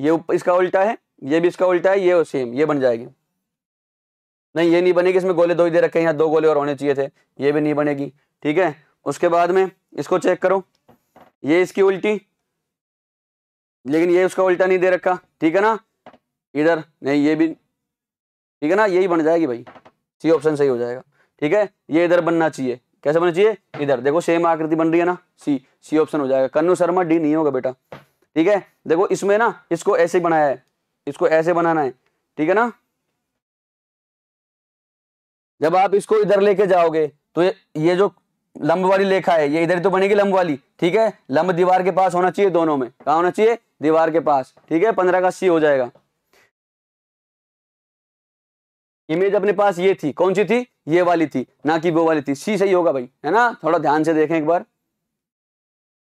ये इसका उल्टा है ये भी इसका उल्टा है ये सेम ये बन जाएगी नहीं ये नहीं बनेगी इसमें गोले दो ही दे रखे हैं यहाँ दो गोले और होने चाहिए थे ये भी नहीं बनेगी ठीक है उसके बाद में इसको चेक करो ये इसकी उल्टी लेकिन ये उसका उल्टा नहीं दे रखा ठीक है ना इधर नहीं ये भी ठीक है ना यही बन जाएगी भाई सी ऑप्शन सही हो जाएगा ठीक है ये इधर बनना चाहिए कैसे बनना चाहिए इधर देखो सेम आकृति बन रही है ना सी सी ऑप्शन हो जाएगा कन्नू शर्मा डी नहीं होगा बेटा ठीक है देखो इसमें ना इसको ऐसे बनाया है इसको ऐसे बनाना है ठीक है ना जब आप इसको इधर लेके जाओगे तो ये, जो लंब वाली लेखा है ये इधर तो बनेगी लंब वाली ठीक है लंब दीवार के पास होना चाहिए दोनों में कहा होना चाहिए दीवार के पास ठीक है पंद्रह का सी हो जाएगा इमेज अपने पास ये थी कौन सी थी ये वाली थी ना कि वो वाली थी सी सही होगा भाई है ना थोड़ा ध्यान से देखें एक बार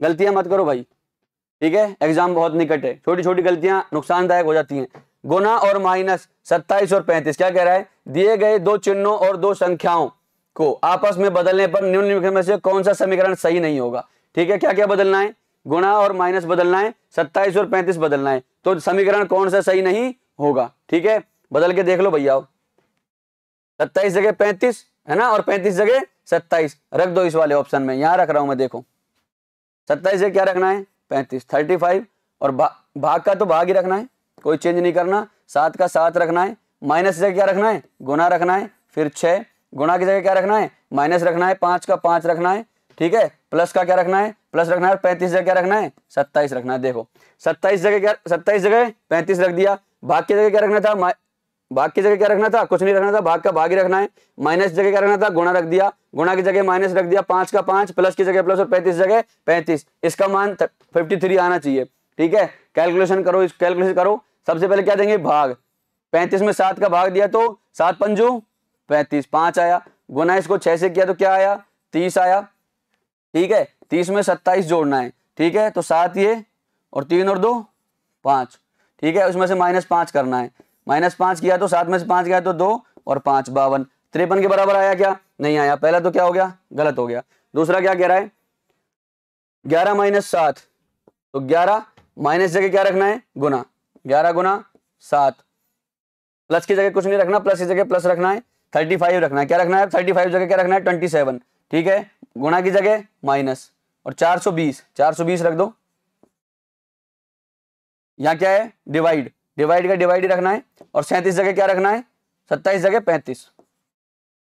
गलतियां मत करो भाई ठीक है एग्जाम बहुत निकट है छोटी छोटी गलतियां नुकसानदायक हो जाती हैं गुना और माइनस सत्ताईस और पैंतीस क्या कह रहा है दिए गए दो चिन्हों और दो संख्याओं को आपस में बदलने पर निम्नलिखित में से कौन सा समीकरण सही नहीं होगा ठीक है क्या क्या बदलना है गुणा और माइनस बदलना है सत्ताईस और पैंतीस बदलना है तो समीकरण कौन सा सही नहीं होगा ठीक है बदल के देख लो भैया सत्ताईस जगह पैंतीस है ना और पैंतीस जगह सत्ताईस रख दो इस वाले ऑप्शन में यहां रख रहा हूं मैं देखो सत्ताईस जगह क्या रखना है पैंतीस थर्टी फाइव और भा, भाग का तो भाग ही रखना है कोई चेंज नहीं करना सात का सात रखना है माइनस जगह क्या रखना है गुना रखना है फिर छः गुना की जगह क्या रखना है माइनस रखना है पाँच का पाँच रखना है ठीक है प्लस का क्या रखना है प्लस रखना है पैंतीस जगह क्या रखना है सत्ताईस रखना है देखो सत्ताईस जगह क्या सत्ताईस जगह पैंतीस रख दिया भाग की जगह क्या रखना था भाग की जगह क्या रखना था कुछ नहीं रखना था भाग का भाग ही रखना है माइनस जगह क्या रखना था गुणा रख दिया गुणा की जगह माइनस रख दिया पांच का पांच प्लस की जगह प्लस और पैंतीस जगह पैंतीस इसका मान फिफ्टी थ्री आना चाहिए ठीक है कैलकुलेशन करो इस कैलकुलेशन करो सबसे पहले क्या देंगे भाग पैंतीस में सात का भाग दिया तो सात पंजो पैंतीस पांच आया गुना इसको छह से किया तो क्या आया तीस आया ठीक है तीस में सत्ताईस जोड़ना है ठीक है तो सात ये और तीन और दो पांच ठीक है उसमें से माइनस पांच करना है माइनस पांच किया तो सात में से पांच गया तो दो और पांच बावन तिरपन के बराबर आया क्या नहीं आया पहला तो क्या हो गया गलत हो गया दूसरा क्या कह रहा है ग्यारह माइनस सात तो ग्यारह माइनस जगह क्या रखना है गुना ग्यारह गुना सात प्लस की जगह कुछ नहीं रखना प्लस की जगह प्लस रखना है थर्टी फाइव रखना है क्या रखना है थर्टी फाइव जगह क्या रखना है ट्वेंटी सेवन ठीक है गुणा की जगह माइनस और चार सौ बीस चार सौ बीस रख दो यहाँ क्या है डिवाइड डिवाइड का डिवाइड ही रखना है और सैंतीस जगह क्या रखना है सत्ताईस जगह पैंतीस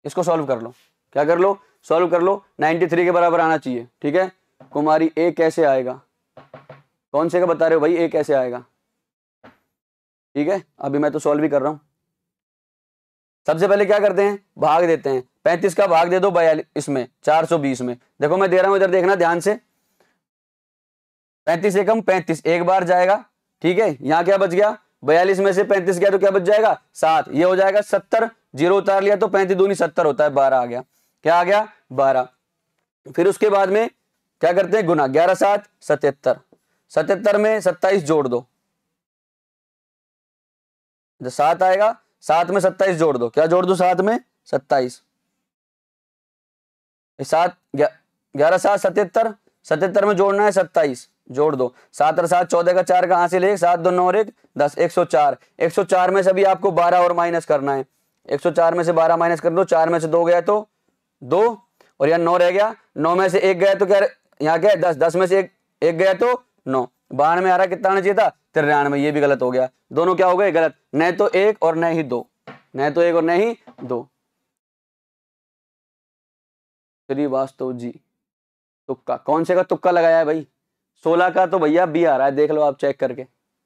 इसको सॉल्व कर लो क्या कर लो सॉल्व कर लो नाइन्टी थ्री के बराबर आना चाहिए ठीक है कुमारी ए कैसे आएगा कौन से का बता रहे हो भाई ए कैसे आएगा ठीक है अभी मैं तो सॉल्व भी कर रहा हूं सबसे पहले क्या करते हैं भाग देते हैं पैंतीस का भाग दे दो बयालीस इसमें चार सौ बीस में देखो मैं दे रहा हूं इधर देखना ध्यान से पैंतीस एकम पैंतीस एक बार जाएगा ठीक है यहाँ क्या बच गया बयालीस में से पैंतीस गया तो क्या बच जाएगा सात ये हो जाएगा सत्तर जीरो उतार लिया तो पैंतीस दूनी सत्तर होता है बारह आ गया क्या आ गया बारह फिर उसके बाद में क्या करते हैं गुना ग्यारह सात सतहत्तर सतहत्तर में सत्ताईस जोड़ दो जो सात आएगा सात में सत्ताईस जोड़ दो क्या जोड़ दो सात में सत्ताईस सात ग्यारह सात सतहत्तर सतहत्तर में जोड़ना है सत्ताईस जोड़ दो सात और सात चौदह का चार कहाँ से ले सात दो नौ और एक दस एक सौ चार एक सौ चार में से भी आपको बारह और माइनस करना है एक सौ चार में से बारह माइनस कर दो चार में से दो गया तो दो और यहाँ नौ रह गया नौ में से एक गया तो क्या यहाँ है दस दस में से एक एक गया तो नौ बानवे आ रहा कितना आना चाहिए था तिरानवे ये भी गलत हो गया दोनों क्या हो गए गलत न तो एक और न ही दो न तो एक और न ही दो श्रीवास्तव जी तुक्का कौन से का तुक्का लगाया है भाई सोलह का तो भैया बी आ रहा है देख लो आप चेक करके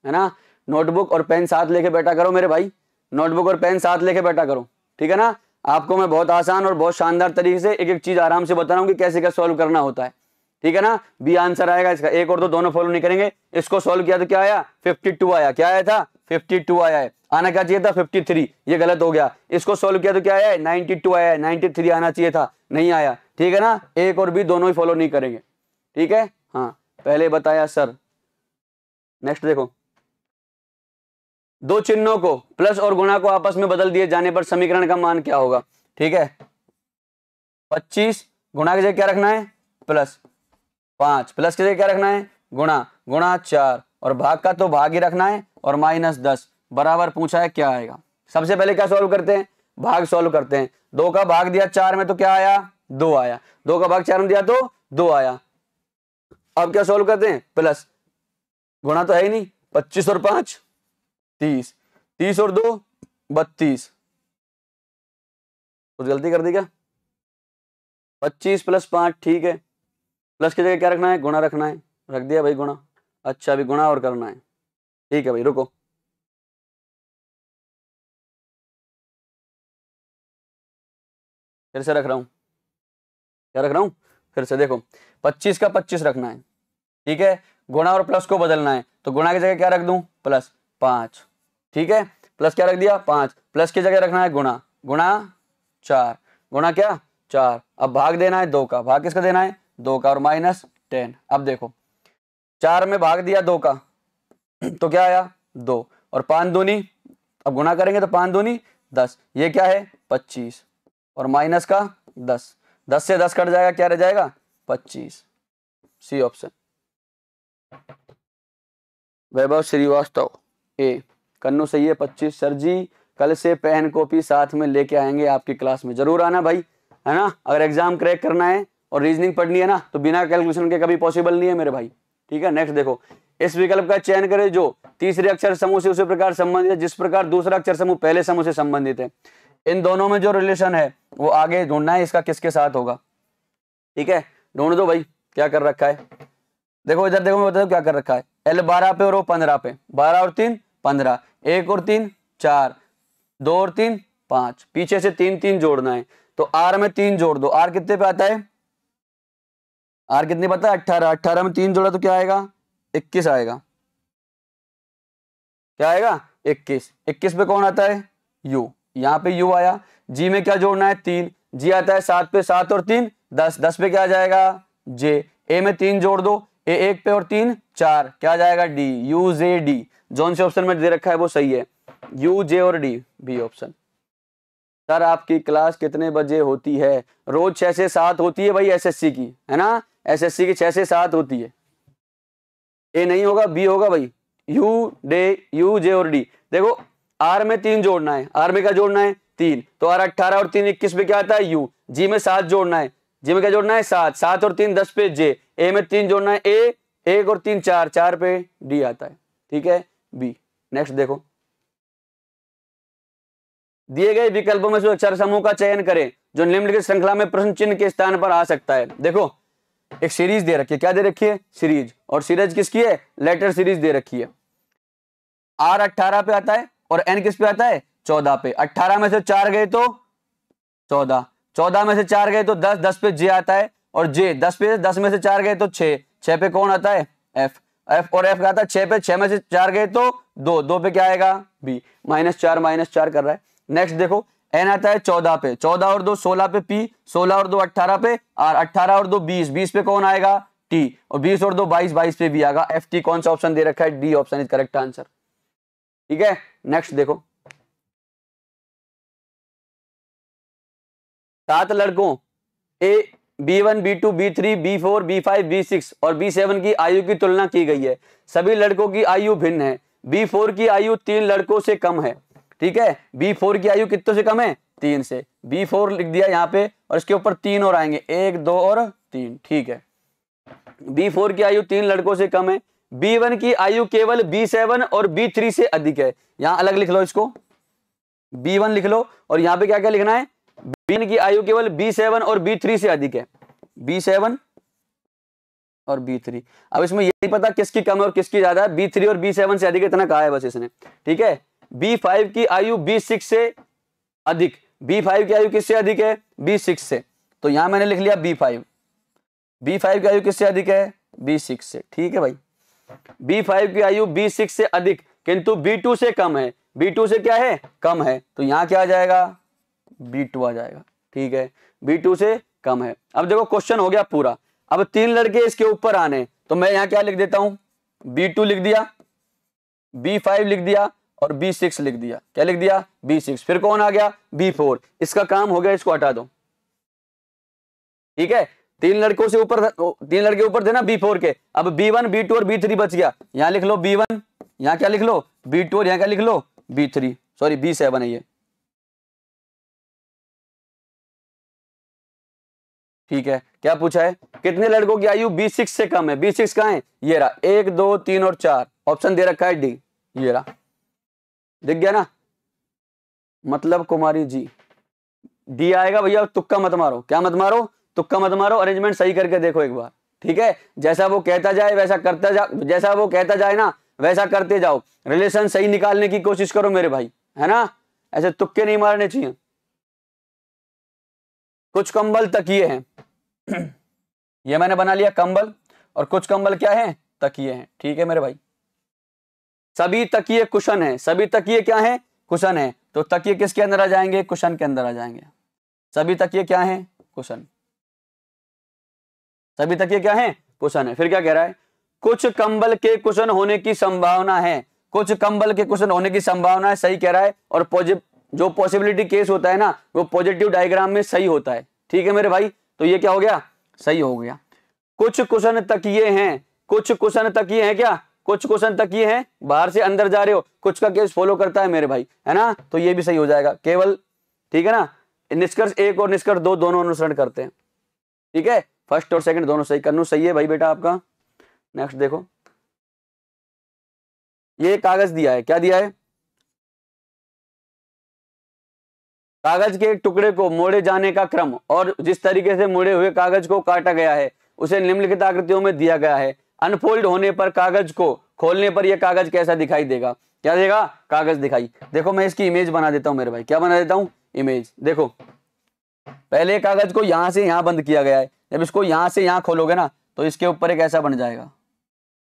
है ना नोटबुक और पेन साथ लेके बैठा करो मेरे भाई नोटबुक और पेन साथ लेके बैठा करो ठीक है ना आपको मैं बहुत आसान और बहुत शानदार तरीके से एक एक चीज आराम से बता रहा हूँ कि कैसे क्या सॉल्व करना होता है ठीक है ना बी आंसर आएगा इसका एक और दो दोनों फॉलो नहीं करेंगे इसको सोल्व किया तो क्या आया टू आया क्या आया था टू आया है आना क्या चाहिए था थ्री ये गलत हो गया इसको सोल्व किया तो क्या आया टू आया है थ्री आना चाहिए था नहीं आया ठीक है ना एक और बी दोनों ही फॉलो नहीं करेंगे ठीक है हाँ पहले बताया सर नेक्स्ट देखो दो चिन्हों को प्लस और गुणा को आपस में बदल दिए जाने पर समीकरण का मान क्या होगा ठीक है पच्चीस गुणा की जगह क्या रखना है प्लस पांच प्लस के क्या रखना है गुणा गुणा चार और भाग का तो भाग ही रखना है और माइनस दस बराबर पूछा है क्या आएगा सबसे पहले क्या सॉल्व करते हैं भाग सॉल्व करते हैं दो का भाग दिया चार में तो क्या आया दो आया दो का भाग चार में दिया तो दो आया अब क्या सॉल्व करते हैं प्लस गुणा तो है ही नहीं पच्चीस और पांच तीस तीस और दो बत्तीस कुछ गलती कर दी क्या पच्चीस प्लस पांच ठीक है प्लस की जगह क्या रखना है गुणा रखना है रख दिया भाई गुणा अच्छा अभी गुणा और करना है ठीक है भाई रुको फिर से रख रहा हूं क्या रख रहा हूँ फिर से देखो पच्चीस का पच्चीस रखना है ठीक है गुणा और प्लस को बदलना है तो गुणा की जगह क्या रख दू प्लस पांच ठीक है प्लस क्या रख दिया पांच प्लस की जगह रखना है गुणा गुणा चार गुणा क्या चार अब भाग देना है दो का भाग किसका देना है दो का और माइनस टेन अब देखो चार में भाग दिया दो का तो क्या आया दो और पांच दूनी अब गुना करेंगे तो पांच दूनी दस ये क्या है पच्चीस और माइनस का दस दस से दस कट जाएगा क्या रह जाएगा पच्चीस सी ऑप्शन वैभव श्रीवास्तव ए कन्नू सही है पच्चीस सर जी कल से पेन कॉपी साथ में लेके आएंगे आपकी क्लास में जरूर आना भाई है ना अगर एग्जाम क्रैक करना है और रीजनिंग पढ़नी है ना तो बिना कैलकुलेशन के कभी पॉसिबल नहीं है मेरे भाई ठीक है नेक्स्ट देखो इस विकल्प का चयन करें जो तीसरे अक्षर समूह से उसी प्रकार संबंधित है जिस प्रकार दूसरा अक्षर समूह पहले समूह से संबंधित है इन दोनों में जो रिलेशन है वो आगे ढूंढना है इसका किसके साथ होगा ठीक है ढूंढ दो भाई क्या कर रखा है देखो इधर देखो मैं बता दो क्या कर रखा है एल बारह पे और वो पंद्रह पे बारह और तीन पंद्रह एक और तीन चार दो और तीन पांच पीछे से तीन तीन जोड़ना है तो आर में तीन जोड़ दो आर कितने पे आता है आर कितने पता है अट्ठारह अट्ठारह में तीन जोड़ा तो क्या आएगा इक्कीस आएगा क्या आएगा इक्कीस इक्कीस पे कौन आता है यू यहाँ पे यू आया जी में क्या जोड़ना है तीन जी आता है सात पे सात और तीन दस दस पे क्या आ जाएगा जे ए में तीन जोड़ दो ए एक पे और तीन चार क्या आ जाएगा डी यू जे डी जोन से ऑप्शन में दे रखा है वो सही है यू जे और डी बी ऑप्शन सर आपकी क्लास कितने बजे होती है रोज छह से सात होती है भाई एसएससी की है ना एसएससी की छह से सात होती है ए नहीं होगा बी होगा भाई यू डे यू जे और डी देखो आर में तीन जोड़ना है आर में क्या जोड़ना है तीन तो आर अट्ठारह और तीन इक्कीस में क्या आता है यू जी में सात जोड़ना है जी में क्या जोड़ना है सात सात और तीन दस पे जे ए में तीन जोड़ना है ए एक और तीन चार चार पे डी आता है ठीक है बी नेक्स्ट देखो दिए गए विकल्पों में से अक्षर समूह का चयन करें जो निम्नलिखित श्रृंखला में प्रश्न चिन्ह के स्थान पर आ सकता है देखो एक सीरीज दे रखी है क्या दे रखी है सीरीज और सीरीज किसकी है लेटर सीरीज दे रखी है आर अट्ठारह पे आता है और एन किस पे आता है चौदह पे अट्ठारह में से चार गए तो चौदह चौदह में से चार गए तो दस दस पे जे आता है और जे दस पे दस में से चार गए तो छे छह पे कौन आता है एफ एफ और एफ आता है छह पे छह में से चार गए तो दो दो पे क्या आएगा बी माइनस चार माइनस चार कर रहा है नेक्स्ट देखो एन आता है चौदह पे चौदह और दो सोलह पे पी सोलह और दो अट्ठारह पे और अट्ठारह और दो बीस बीस पे कौन आएगा टी और बीस और दो बाईस बाईस पे भी आएगा एफ टी कौन सा ऑप्शन दे रखा है D option is correct answer ठीक है नेक्स्ट देखो सात लड़कों A B one B two B three B four B five B six और बी सेवन की आयु की तुलना की गई है सभी लड़कों की आयु भिन्न है बी फोर की आयु तीन लड़कों से कम है ठीक है बी फोर की आयु कितों से कम है तीन से बी फोर लिख दिया यहाँ पे और इसके ऊपर तीन और आएंगे एक दो और तीन ठीक है बी फोर की आयु तीन लड़कों से कम है बी वन की आयु केवल बी सेवन और बी थ्री से अधिक है यहाँ अलग लिख लो इसको बी वन लिख लो और यहाँ पे क्या क्या लिखना है बी की आयु केवल बी सेवन और बी थ्री से अधिक है बी सेवन और बी थ्री अब इसमें यही पता किसकी कम है और किसकी ज्यादा है बी थ्री और बी सेवन से अधिक इतना कहा है बस इसने ठीक है बी फाइव की आयु बी सिक्स से अधिक बी फाइव की आयु किससे अधिक है बी सिक्स से तो यहां मैंने लिख लिया बी फाइव बी फाइव की आयु किससे अधिक है बी सिक्स से ठीक है भाई बी फाइव की आयु बी सिक्स से अधिक किंतु बी टू से कम है बी टू से क्या है कम है तो यहां क्या आ जाएगा बी टू आ जाएगा ठीक है बी टू से कम है अब देखो क्वेश्चन हो गया पूरा अब तीन लड़के इसके ऊपर आने तो मैं यहां क्या लिख देता हूं बी टू लिख दिया बी फाइव लिख दिया और बी सिक्स लिख दिया क्या लिख दिया बी सिक्स फिर कौन आ गया बी फोर इसका काम हो गया इसको हटा दो ठीक है तीन लड़कों से ऊपर तीन लड़के ऊपर थे ना बी फोर के अब बी वन बी टू और बी थ्री बच गया यहां लिख लो बी वन यहां क्या लिख लो बी टू और यहां क्या लिख लो B three sorry B seven है ये ठीक है क्या पूछा है कितने लड़कों की आयु बी सिक्स से कम है बी सिक्स कहा है ये रहा एक दो तीन और चार ऑप्शन दे रखा है डी ये रहा दिख गया ना मतलब कुमारी जी डी आएगा भैया तुक्का मत मारो क्या मत मारो तुक्का मत मारो अरेंजमेंट सही करके देखो एक बार ठीक है जैसा वो कहता जाए वैसा करता जा जैसा वो कहता जाए ना वैसा करते जाओ रिलेशन सही निकालने की कोशिश करो मेरे भाई है ना ऐसे तुक्के नहीं मारने चाहिए कुछ कंबल तकिए हैं <clears throat> ये मैंने बना लिया कंबल और कुछ कंबल क्या है तकिए हैं ठीक है मेरे भाई सभी तकिए कुशन है सभी तकिए क्या है कुशन है तो तकिए किसके अंदर आ जाएंगे कुशन के अंदर आ जाएंगे सभी तकिए क्या है कुशन सभी तकिए क्या है कुशन है फिर क्या कह रहा है कुछ कंबल के कुशन होने की संभावना है कुछ कंबल के कुशन होने की संभावना है सही कह रहा है और पॉजिटिव जो पॉसिबिलिटी केस होता है ना वो पॉजिटिव डायग्राम में सही होता है ठीक है मेरे भाई तो ये क्या हो गया सही हो गया कुछ कुशन तकिए हैं कुछ कुशन तकिए हैं क्या कुछ क्वेश्चन तक ये हैं बाहर से अंदर जा रहे हो कुछ का केस फॉलो करता है मेरे भाई है ना तो ये भी सही हो जाएगा केवल ठीक है ना निष्कर्ष एक और निष्कर्ष दो दोनों अनुसरण करते हैं ठीक है फर्स्ट और सेकंड दोनों सही कन्नू सही है भाई बेटा आपका नेक्स्ट देखो ये कागज दिया है क्या दिया है कागज के टुकड़े को मोड़े जाने का क्रम और जिस तरीके से मोड़े हुए कागज को काटा गया है उसे निम्नलिखित आकृतियों में दिया गया है अनफोल्ड होने पर कागज को खोलने पर यह कागज कैसा दिखाई देगा क्या देगा कागज दिखाई देखो मैं इसकी इमेज बना देता हूं मेरे भाई क्या बना देता हूं इमेज देखो पहले कागज को यहां से यहां बंद किया गया है जब इसको यहां से यहां खोलोगे ना तो इसके ऊपर एक ऐसा बन जाएगा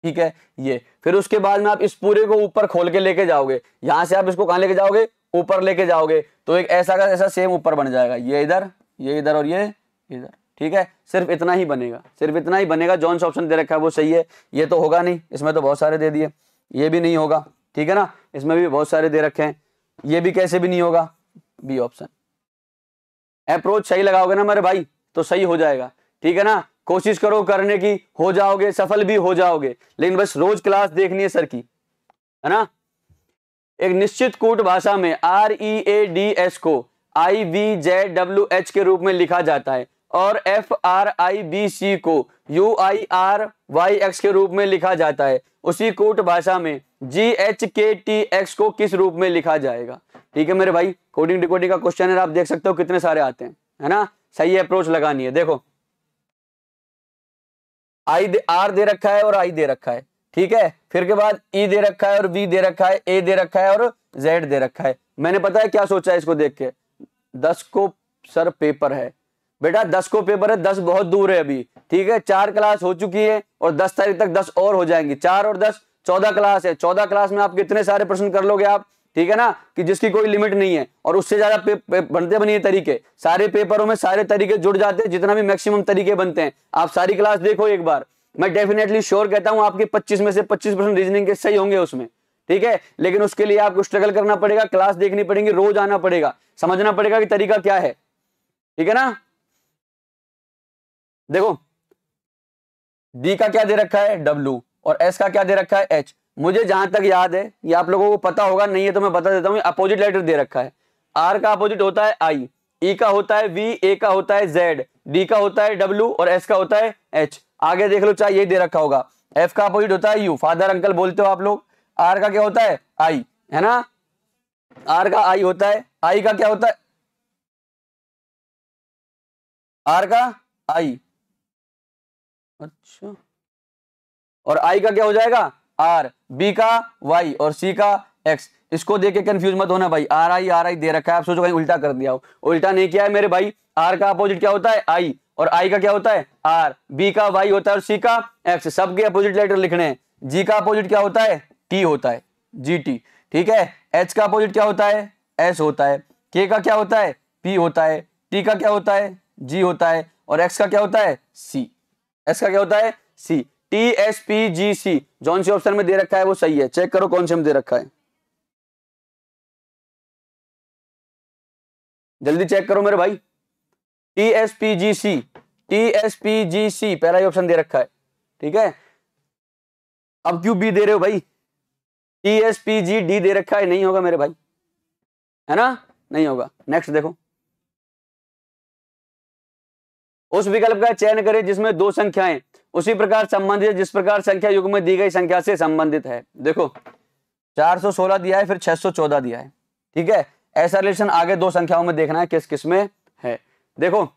ठीक है ये फिर उसके बाद में आप इस पूरे को ऊपर खोल के लेके जाओगे यहां से आप इसको कहां लेके जाओगे ऊपर लेके जाओगे तो एक ऐसा का ऐसा सेम ऊपर बन जाएगा ये इधर ये इधर और ये इधर ठीक है सिर्फ इतना ही बनेगा सिर्फ इतना ही बनेगा जॉन ऑप्शन दे रखा है वो सही है ये तो होगा नहीं इसमें तो बहुत सारे दे दिए ये भी नहीं होगा ठीक है ना इसमें भी बहुत सारे दे रखे हैं ये भी कैसे भी नहीं होगा बी ऑप्शन अप्रोच सही लगाओगे ना मेरे भाई तो सही हो जाएगा ठीक है ना कोशिश करो करने की हो जाओगे सफल भी हो जाओगे लेकिन बस रोज क्लास देखनी है सर की है ना एक निश्चित कूट भाषा में R E A D S को I V J W H के रूप में लिखा जाता है और F R I B C को U I R Y X के रूप में लिखा जाता है उसी कोट भाषा में G H K T X को किस रूप में लिखा जाएगा ठीक है मेरे भाई कोडिंग डिकोडिंग का क्वेश्चन है आप देख सकते हो कितने सारे आते हैं है ना सही अप्रोच लगानी है देखो आई दे, आर दे रखा है और आई दे रखा है ठीक है फिर के बाद ई e दे रखा है और बी दे रखा है ए दे रखा है और जेड दे रखा है मैंने पता है क्या सोचा है इसको देख के दस को सर पेपर है बेटा दस को पेपर है दस बहुत दूर है अभी ठीक है चार क्लास हो चुकी है और दस तारीख तक दस और हो जाएंगी चार और दस चौदह क्लास है चौदह क्लास में आप कितने सारे प्रश्न कर लोगे आप ठीक है ना कि जिसकी कोई लिमिट नहीं है और उससे ज्यादा बनते बनिए तरीके सारे पेपरों में सारे तरीके जुड़ जाते हैं जितना भी मैक्सिमम तरीके बनते हैं आप सारी क्लास देखो एक बार मैं डेफिनेटली श्योर कहता हूं आपके 25 में से 25 परसेंट रीजनिंग के सही होंगे उसमें ठीक है लेकिन उसके लिए आपको स्ट्रगल करना पड़ेगा क्लास देखनी पड़ेगी रोज आना पड़ेगा समझना पड़ेगा कि तरीका क्या है ठीक है ना देखो डी का क्या दे रखा है डब्ल्यू और एस का क्या दे रखा है एच मुझे जहां तक याद है ये या आप लोगों को पता होगा नहीं है तो मैं बता देता हूँ अपोजिट लेटर दे रखा है आर का अपोजिट होता है आई ई e का होता है वी ए का होता है जेड डी का होता है डब्ल्यू और एस का होता है एच आगे देख लो चाहे ये दे रखा होगा एफ का अपोजिट होता है यू फादर अंकल बोलते हो आप लोग आर का क्या होता है आई है ना आर का आई होता है आई का क्या होता है आर का आई अच्छा और आई का क्या हो जाएगा आर बी का वाई और सी का एक्स इसको देख के कंफ्यूज मत होना भाई आर आई आर आई दे रखा है आप सोचो कहीं उल्टा कर दिया हो उल्टा नहीं किया है मेरे भाई आर का अपोजिट क्या होता है आई और आई का क्या होता है आर बी का वाई होता है और सी का एक्स सबके अपोजिट लेटर लिखने जी का अपोजिट क्या होता है टी होता है जी टी ठीक है एच का अपोजिट क्या होता है एस होता है के का क्या होता है पी होता है टी का क्या होता है जी होता है और एक्स का क्या होता है सी एस का क्या होता है C T S P G C जौन सी ऑप्शन में दे रखा है वो सही है चेक करो कौन से में दे रखा है जल्दी चेक करो मेरे भाई T S P G C T S P G C पहला ही ऑप्शन दे रखा है ठीक है अब क्यों बी दे रहे हो भाई T S P G D दे रखा है नहीं होगा मेरे भाई है ना नहीं होगा नेक्स्ट देखो उस विकल्प का चयन करें जिसमें दो संख्याएं उसी प्रकार संबंधित जिस प्रकार संख्या युग में दी गई संख्या से संबंधित है देखो 416 दिया है फिर 614 दिया है ठीक है ऐसा रिलेशन आगे दो संख्याओं में देखना है किस किस में है देखो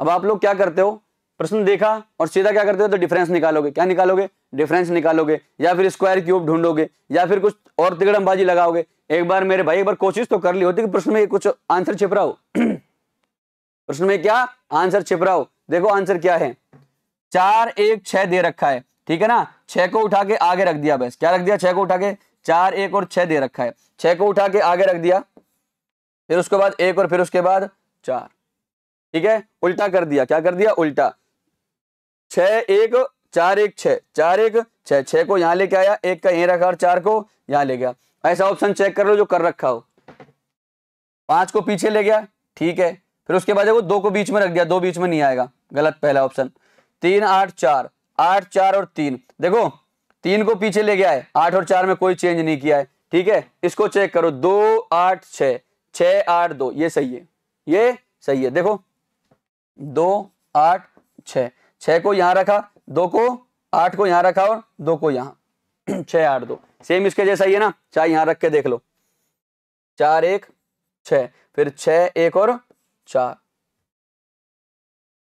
अब आप लोग क्या करते हो प्रश्न देखा और सीधा क्या करते हो तो डिफरेंस निकालोगे क्या निकालोगे डिफरेंस निकालोगे या फिर स्क्वायर क्यूब ढूंढोगे या फिर कुछ और तिगड़बाजी लगाओगे एक बार मेरे भाई एक बार कोशिश तो कर ली होती कि प्रश्न में कुछ आंसर छिप रहा हो प्रश्न में क्या आंसर छिप हो देखो आंसर क्या है चार एक छह दे रखा है ठीक है ना छह को उठा के आगे रख दिया बस क्या रख दिया छह को उठा के चार एक और छह दे रखा है छह को उठा के आगे रख दिया फिर उसके बाद एक और फिर उसके बाद चार ठीक है उल्टा कर दिया क्या कर दिया उल्टा छ एक चार एक छ चार एक छ छह को यहां लेके आया एक का यहीं रखा और चार को यहां ले गया ऐसा ऑप्शन चेक कर लो जो कर रखा हो पांच को पीछे ले गया ठीक है फिर उसके बाद देखो दो को बीच में रख दिया दो बीच में नहीं आएगा गलत पहला ऑप्शन तीन आठ चार आठ चार और तीन देखो तीन को पीछे ले गया है आठ और चार में कोई चेंज नहीं किया है ठीक है इसको चेक करो दो आठ छ छ आठ दो ये सही है ये सही है देखो दो आठ छ छ को यहां रखा दो को आठ को यहां रखा और दो को यहां <clears throat> छह आठ दो सेम इसके जैसा ही है ना चार यहां रख के देख लो चार एक छ फिर छ एक और चार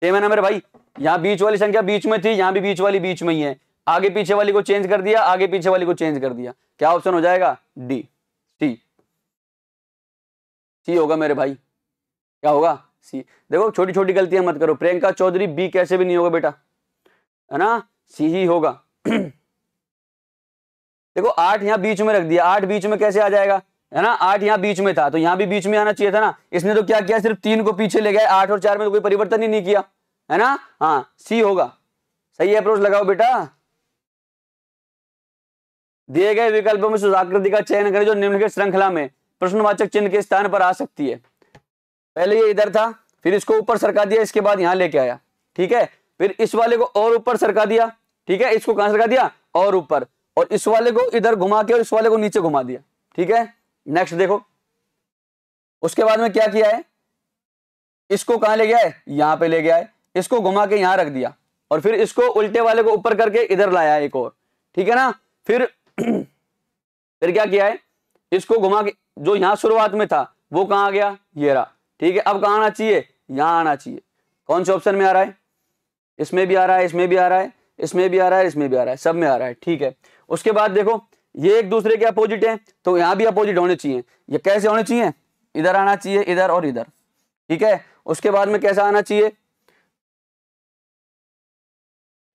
सेम है ना मेरे भाई यहाँ बीच वाली संख्या बीच में थी यहां भी बीच वाली बीच में ही है आगे पीछे वाली को चेंज कर दिया आगे पीछे वाली को चेंज कर दिया क्या ऑप्शन हो जाएगा डी सी सी होगा मेरे भाई क्या होगा सी देखो छोटी छोटी गलतियां मत करो प्रियंका चौधरी बी कैसे भी नहीं होगा बेटा है ना सी ही होगा <clears throat> देखो आठ यहाँ बीच में रख दिया आठ बीच में कैसे आ जाएगा है ना आठ यहाँ बीच में था तो यहाँ भी बीच में आना चाहिए था ना इसने तो क्या किया सिर्फ तीन को पीछे ले गया आठ और चार में तो कोई परिवर्तन ही नहीं किया है ना हाँ सी होगा सही अप्रोच लगाओ बेटा दिए गए विकल्पों में सुधाकृति का चयन करें जो के श्रृंखला में प्रश्नवाचक चिन्ह के स्थान पर आ सकती है पहले ये इधर था फिर इसको ऊपर सरका दिया इसके बाद यहाँ लेके आया ठीक है फिर इस वाले को और ऊपर सरका दिया ठीक है इसको कहां सरका दिया और ऊपर और इस वाले को इधर घुमा के और इस वाले को नीचे घुमा दिया ठीक है नेक्स्ट देखो उसके बाद में क्या किया है इसको कहां ले गया है यहां पे ले गया है इसको घुमा के यहां रख दिया और फिर इसको उल्टे वाले को ऊपर करके इधर लाया एक और ठीक है ना फिर <clears throat> फिर क्या किया है इसको घुमा के जो यहां शुरुआत में था वो कहां आ गया ये रहा ठीक है अब कहां आना चाहिए यहां आना चाहिए कौन से ऑप्शन में आ रहा है इसमें भी आ रहा है इसमें भी आ रहा है इसमें भी आ रहा है इसमें भी आ रहा है सब में आ रहा है ठीक है उसके बाद देखो ये एक दूसरे के अपोजिट है तो यहां भी अपोजिट होने चाहिए ये कैसे होने चाहिए इधर आना चाहिए इधर और इधर ठीक है उसके बाद में कैसा आना चाहिए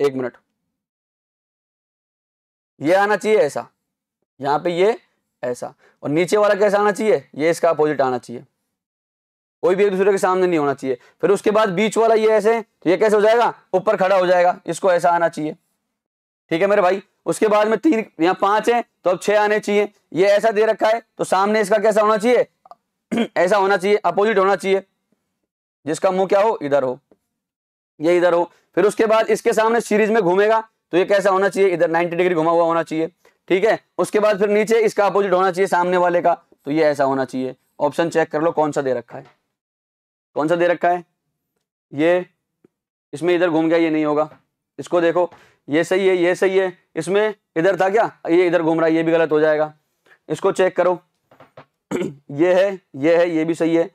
एक मिनट ये आना चाहिए ऐसा यहां पे ये ऐसा और नीचे वाला कैसा आना चाहिए ये इसका अपोजिट आना चाहिए कोई भी एक दूसरे के सामने नहीं होना चाहिए फिर उसके बाद बीच वाला ये ऐसे तो ये कैसे हो जाएगा ऊपर खड़ा हो जाएगा इसको ऐसा आना चाहिए ठीक है मेरे भाई उसके बाद में तीन यहाँ पांच है तो अब छह आने चाहिए ये ऐसा दे रखा है तो सामने इसका कैसा होना चाहिए <clears throat> ऐसा होना चाहिए अपोजिट होना चाहिए जिसका मुंह क्या हो इधर हो ये इधर हो फिर उसके बाद इसके सामने सीरीज में घूमेगा तो ये कैसा होना चाहिए इधर 90 डिग्री घुमा हुआ होना चाहिए ठीक है उसके बाद फिर नीचे इसका अपोजिट होना चाहिए सामने वाले का तो ये ऐसा होना चाहिए ऑप्शन चेक कर लो कौन सा दे रखा है कौन सा दे रखा है ये इसमें इधर घूम गया ये नहीं होगा इसको देखो ये सही है ये सही है इसमें इधर था क्या ये इधर घूम रहा है ये भी गलत हो जाएगा इसको चेक करो <clears throat> ये है ये है ये भी सही है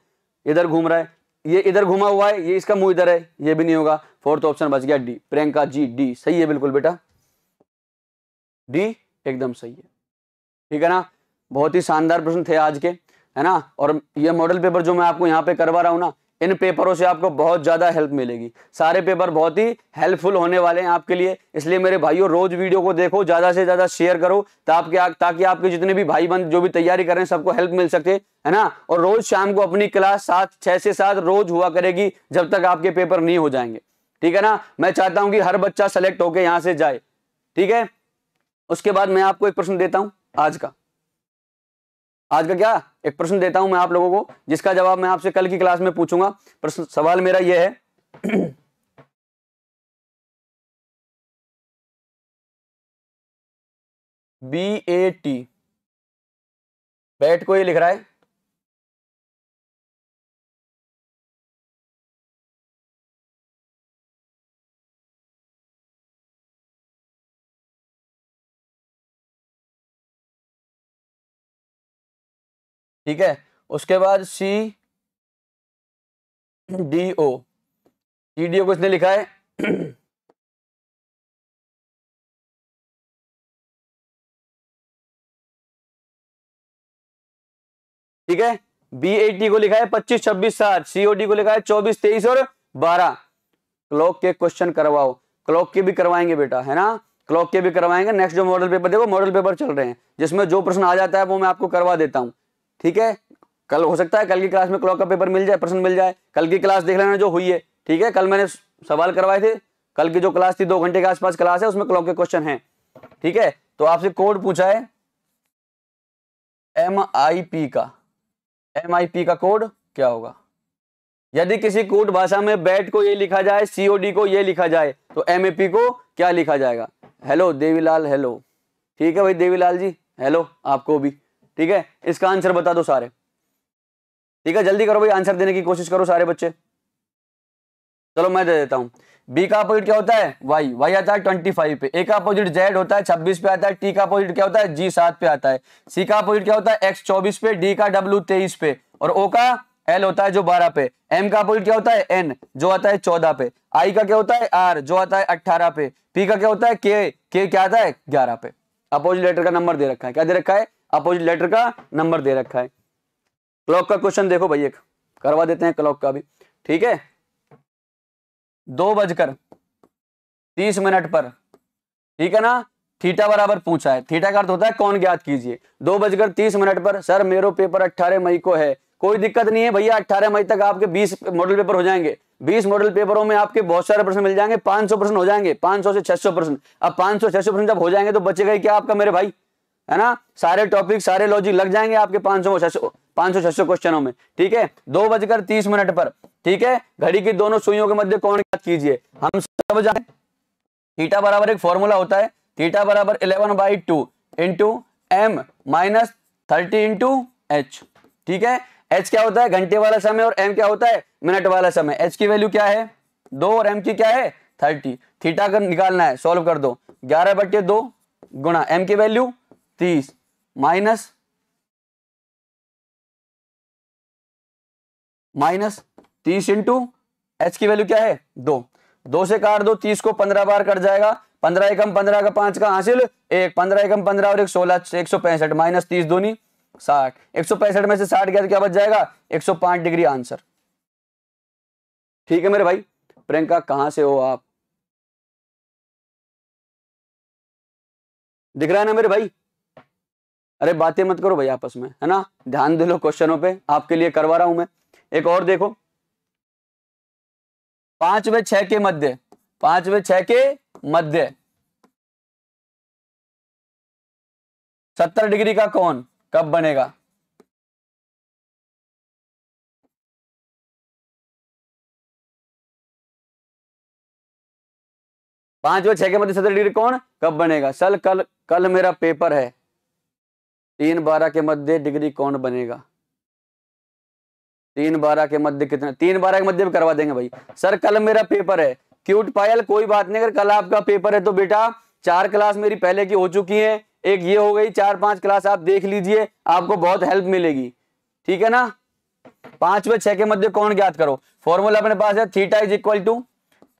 इधर घूम रहा है ये इधर घुमा हुआ है ये इसका मुंह इधर है ये भी नहीं होगा फोर्थ ऑप्शन बच गया डी प्रियंका जी डी सही है बिल्कुल बेटा डी एकदम सही है ठीक है ना बहुत ही शानदार प्रश्न थे आज के है ना और ये मॉडल पेपर जो मैं आपको यहाँ पे करवा रहा हूँ ना इन पेपरों से आपको बहुत ज़्यादा हेल्प मिलेगी सारे पेपर बहुत ही हेल्पफुल होने वाले हैं आपके लिए इसलिए मेरे भाइयों रोज़ वीडियो को देखो ज़्यादा से ज़्यादा शेयर करो ताकि ताकि आपके जितने भी भाई बंद जो भी तैयारी कर रहे हैं सबको हेल्प मिल सके है ना और रोज़ शाम को अपनी क्लास सात छः से सात रोज़ हुआ करेगी जब तक आपके पेपर नहीं हो जाएंगे ठीक है ना मैं चाहता हूँ कि हर बच्चा सेलेक्ट होकर यहाँ से जाए ठीक है उसके बाद मैं आपको एक प्रश्न देता हूँ आज का आज का क्या एक प्रश्न देता हूं मैं आप लोगों को जिसका जवाब मैं आपसे कल की क्लास में पूछूंगा प्रश्न सवाल मेरा यह है बी ए टी बैट को ये लिख रहा है ठीक है उसके बाद C D O C D O को इसने लिखा है ठीक है बी ए टी को लिखा है पच्चीस छब्बीस सात सीओडी को लिखा है चौबीस तेईस और बारह क्लॉक के क्वेश्चन करवाओ क्लॉक के भी करवाएंगे बेटा है ना क्लॉक के भी करवाएंगे नेक्स्ट जो मॉडल पेपर देखो मॉडल पेपर चल रहे हैं जिसमें जो प्रश्न आ जाता है वो मैं आपको करवा देता हूं ठीक है कल हो सकता है कल की क्लास में क्लॉक का पेपर मिल जाए प्रश्न मिल जाए कल की क्लास देख लेना जो हुई है ठीक है कल मैंने सवाल करवाए थे कल की जो क्लास थी दो घंटे के आसपास क्लास है उसमें क्लॉक के क्वेश्चन है ठीक है तो आपसे कोड पूछा है एम आई पी का एम आई पी का कोड क्या होगा यदि किसी कोड भाषा में बैट को ये लिखा जाए सीओडी को ये लिखा जाए तो एम को क्या लिखा जाएगा हेलो देवीलाल हेलो ठीक है भाई देवीलाल जी हेलो आपको भी ठीक है इसका आंसर बता दो सारे ठीक है जल्दी करो भाई आंसर देने की कोशिश करो सारे बच्चे चलो मैं दे देता हूं बी का अपोजिट क्या होता है वाई वाई आता है ट्वेंटी फाइव पे ए का अपोजिट जेड होता है छब्बीस पे आता है टी का अपोजिट क्या होता है जी सात पे आता है सी का अपोजिट क्या होता है एक्स चौबीस पे डी का डब्ल्यू तेईस पे और ओ का एल होता है जो बारह पे एम का अपोजिट क्या होता है एन जो आता है चौदह पे आई का क्या होता है आर जो आता है अट्ठारह पे पी का क्या होता है के के क्या आता है ग्यारह पे अपोजिट लेटर का नंबर दे रखा है क्या दे रखा है अपोजिट लेटर का नंबर दे रखा है क्लॉक का क्वेश्चन देखो भाई एक करवा देते हैं क्लॉक का भी ठीक है दो बजकर तीस मिनट पर ठीक है ना थीटा बराबर पूछा है थीटा का अर्थ होता है कौन ज्ञात कीजिए दो बजकर तीस मिनट पर सर मेरा पेपर अट्ठारह मई को है कोई दिक्कत नहीं है भैया अट्ठारह मई तक आपके बीस मॉडल पेपर हो जाएंगे बीस मॉडल पेपरों में आपके बहुत सारे प्रश्न मिल जाएंगे पांच सौ प्रश्न हो जाएंगे पांच सौ से छह सौ प्रश्न अब पांच सौ छह सौ प्रश्न जब हो जाएंगे तो बचेगा क्या आपका मेरे भाई है ना सारे टॉपिक सारे लॉजिक लग जाएंगे आपके पांच सौ पांच सौ छह सौ क्वेश्चनों में ठीक है दो बजकर तीस मिनट पर ठीक है घड़ी की दोनों सुइयों के मध्य कौन याद कीजिए हम सब जाए थीटा बराबर एक फॉर्मूला होता है थीटा बराबर eleven by two into M minus thirty into H ठीक है एच क्या होता है घंटे वाला समय और एम क्या होता है मिनट वाला समय एच की वैल्यू क्या है दो और एम की क्या है थर्टी थीटा कर निकालना है सॉल्व कर दो ग्यारह बटे दो गुणा एम की वैल्यू तीस माइनस माइनस तीस इंटू एच की वैल्यू क्या है दो दो से काट दो तीस को पंद्रह बार कट जाएगा पंद्रह एकम पंद्रह का पांच का हासिल एक पंद्रह एकम पंद्रह और एक सोलह एक सौ पैंसठ माइनस तीस दूनी साठ एक सौ पैंसठ में से साठ गया तो क्या बच जाएगा एक सौ पांच डिग्री आंसर ठीक है मेरे भाई प्रियंका कहां से हो आप दिख रहा है ना मेरे भाई अरे बातें मत करो भाई आपस में है ना ध्यान दे लो क्वेश्चनों पे आपके लिए करवा रहा हूं मैं एक और देखो पांच व छह के मध्य पांच व छह के मध्य सत्तर डिग्री का कौन कब बनेगा पांच व छह के मध्य सत्तर डिग्री कौन कब बनेगा सर कल कल मेरा पेपर है तीन बारह के मध्य डिग्री कौन बनेगा तीन बारह के मध्य कितना तीन बारह के मध्य करवा देंगे भाई सर कल मेरा पेपर है क्यूट पायल कोई बात नहीं अगर कल आपका पेपर है तो बेटा चार क्लास मेरी पहले की हो चुकी है एक ये हो गई चार पांच क्लास आप देख लीजिए आपको बहुत हेल्प मिलेगी ठीक है ना पांच व छह के मध्य कौन ज्ञात करो फॉर्मूला अपने पास है theta is equal to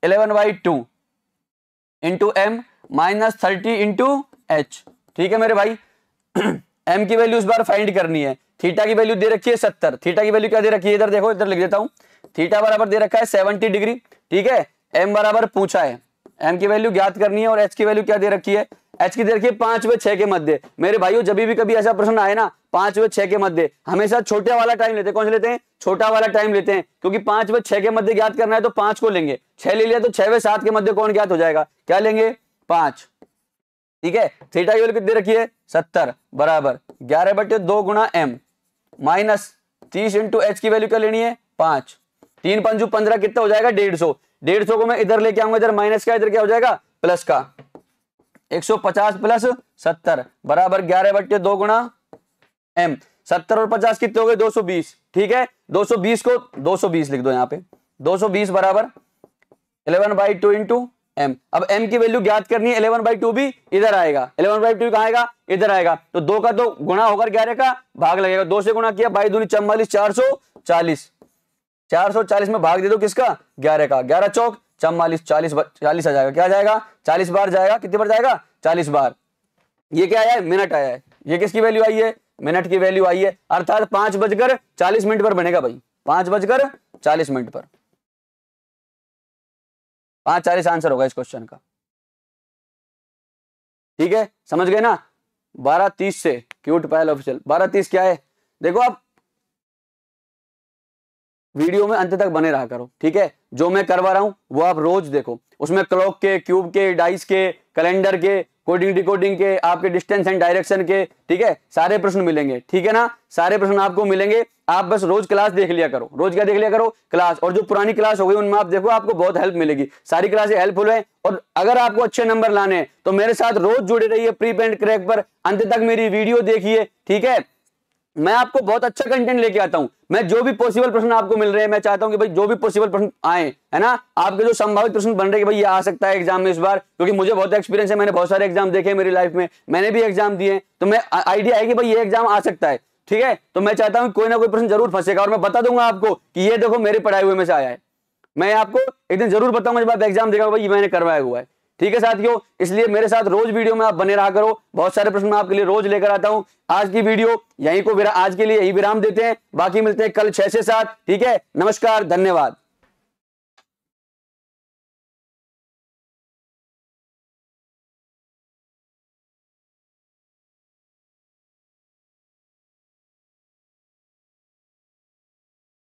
eleven by two into M minus thirty into H ठीक है मेरे भाई <clears throat> एम की वैल्यू इस बार फाइंड करनी है थीटा की वैल्यू दे रखी है सत्तर थीटा की वैल्यू क्या दे रखी है इधर देखो इधर लिख देता हूँ थीटा बराबर दे रखा है सेवनटी डिग्री ठीक है एम बराबर पूछा है एम की वैल्यू ज्ञात करनी है और एच की वैल्यू क्या दे रखी है एच की दे रखी है पांच व छह के मध्य मेरे भाइयों जब भी कभी ऐसा प्रश्न आए ना पांच व छह के मध्य हमेशा छोटे वाला टाइम लेते हैं कौन से लेते हैं छोटा वाला टाइम लेते हैं क्योंकि पांच व छह के मध्य ज्ञात करना है तो पांच को लेंगे छह ले लिया तो छह व सात के मध्य कौन ज्ञात हो जाएगा क्या लेंगे पांच ठीक है थीटा की वैल्यू कितनी रखी है सत्तर बराबर ग्यारह बटे दो गुणा एम माइनस तीस इंटू एच की वैल्यू क्या लेनी है पांच तीन पंजू पंद्रह कितना हो जाएगा डेढ़ सौ डेढ़ सौ को मैं इधर लेके आऊंगा इधर माइनस का इधर क्या हो जाएगा प्लस का एक सौ पचास प्लस सत्तर बराबर ग्यारह बटे दो गुणा एम सत्तर और पचास कितने हो गए दो सौ बीस ठीक है दो सौ बीस को दो सौ बीस लिख दो यहाँ पे दो सौ बीस बराबर eleven by two into M अब एम की वैल्यू ज्ञात करनी है इलेवन बाई टू भी इधर आएगा इलेवन बाई टू कहा आएगा इधर आएगा तो दो का दो गुणा होकर ग्यारह का भाग लगेगा दो से गुणा किया बाई दूनी चम्बालीस चार सौ चालीस चार सौ चालीस में भाग दे दो किसका ग्यारह का ग्यारह चौक चम्बालीस चालीस चालीस आ जाएगा क्या जाएगा चालीस बार जाएगा कितनी बार जाएगा चालीस बार ये क्या आया है मिनट आया है ये किसकी वैल्यू आई है मिनट की वैल्यू आई है अर्थात पांच बजकर चालीस मिनट पर बनेगा भाई पांच बजकर चालीस मिनट पर पांच चालीस आंसर होगा इस क्वेश्चन का ठीक है समझ गए ना बारह तीस से क्यूट पायल ऑफिशियल बारह तीस क्या है देखो आप वीडियो में अंत तक बने रहा करो ठीक है जो मैं करवा रहा हूं वो आप रोज देखो उसमें क्लॉक के क्यूब के डाइस के कैलेंडर के कोडिंग डिकोडिंग के आपके डिस्टेंस एंड डायरेक्शन के ठीक है सारे प्रश्न मिलेंगे ठीक है ना सारे प्रश्न आपको मिलेंगे आप बस रोज क्लास देख लिया करो रोज क्या देख लिया करो क्लास और जो पुरानी क्लास हो गई उनमें आप देखो आपको बहुत हेल्प मिलेगी सारी क्लासे हेल्पफुल है और अगर आपको अच्छे नंबर लाने तो मेरे साथ रोज जुड़े रहिए प्री पेंट क्रैक पर अंत तक मेरी वीडियो देखिए ठीक है मैं आपको बहुत अच्छा कंटेंट लेके आता हूं मैं जो भी पॉसिबल प्रश्न आपको मिल रहे हैं मैं चाहता हूं कि भाई जो भी पॉसिबल प्रश्न आए है ना आपके जो संभावित प्रश्न बन रहे हैं भाई ये आ सकता है एग्जाम में इस बार क्योंकि मुझे बहुत एक्सपीरियंस है मैंने बहुत सारे एग्जाम देखे मेरी लाइफ में मैंने भी एग्जाम दिए तो मैं आइडिया है कि भाई ये एग्जाम आ सकता है ठीक है तो मैं चाहता हूँ कोई ना कोई प्रश्न जरूर फंसेगा और मैं बता दूंगा आपको कि ये देखो मेरे पढ़ाए हुए में से आया है मैं आपको एक दिन जरूर बताऊंगा जब आप एग्जाम देखा भाई ये मैंने करवाया हुआ है ठीक है साथियों इसलिए मेरे साथ रोज वीडियो में आप बने रहा करो बहुत सारे प्रश्न मैं आपके लिए रोज लेकर आता हूं आज की वीडियो यहीं को आज के लिए यही विराम देते हैं बाकी मिलते हैं कल छह से सात ठीक है नमस्कार धन्यवाद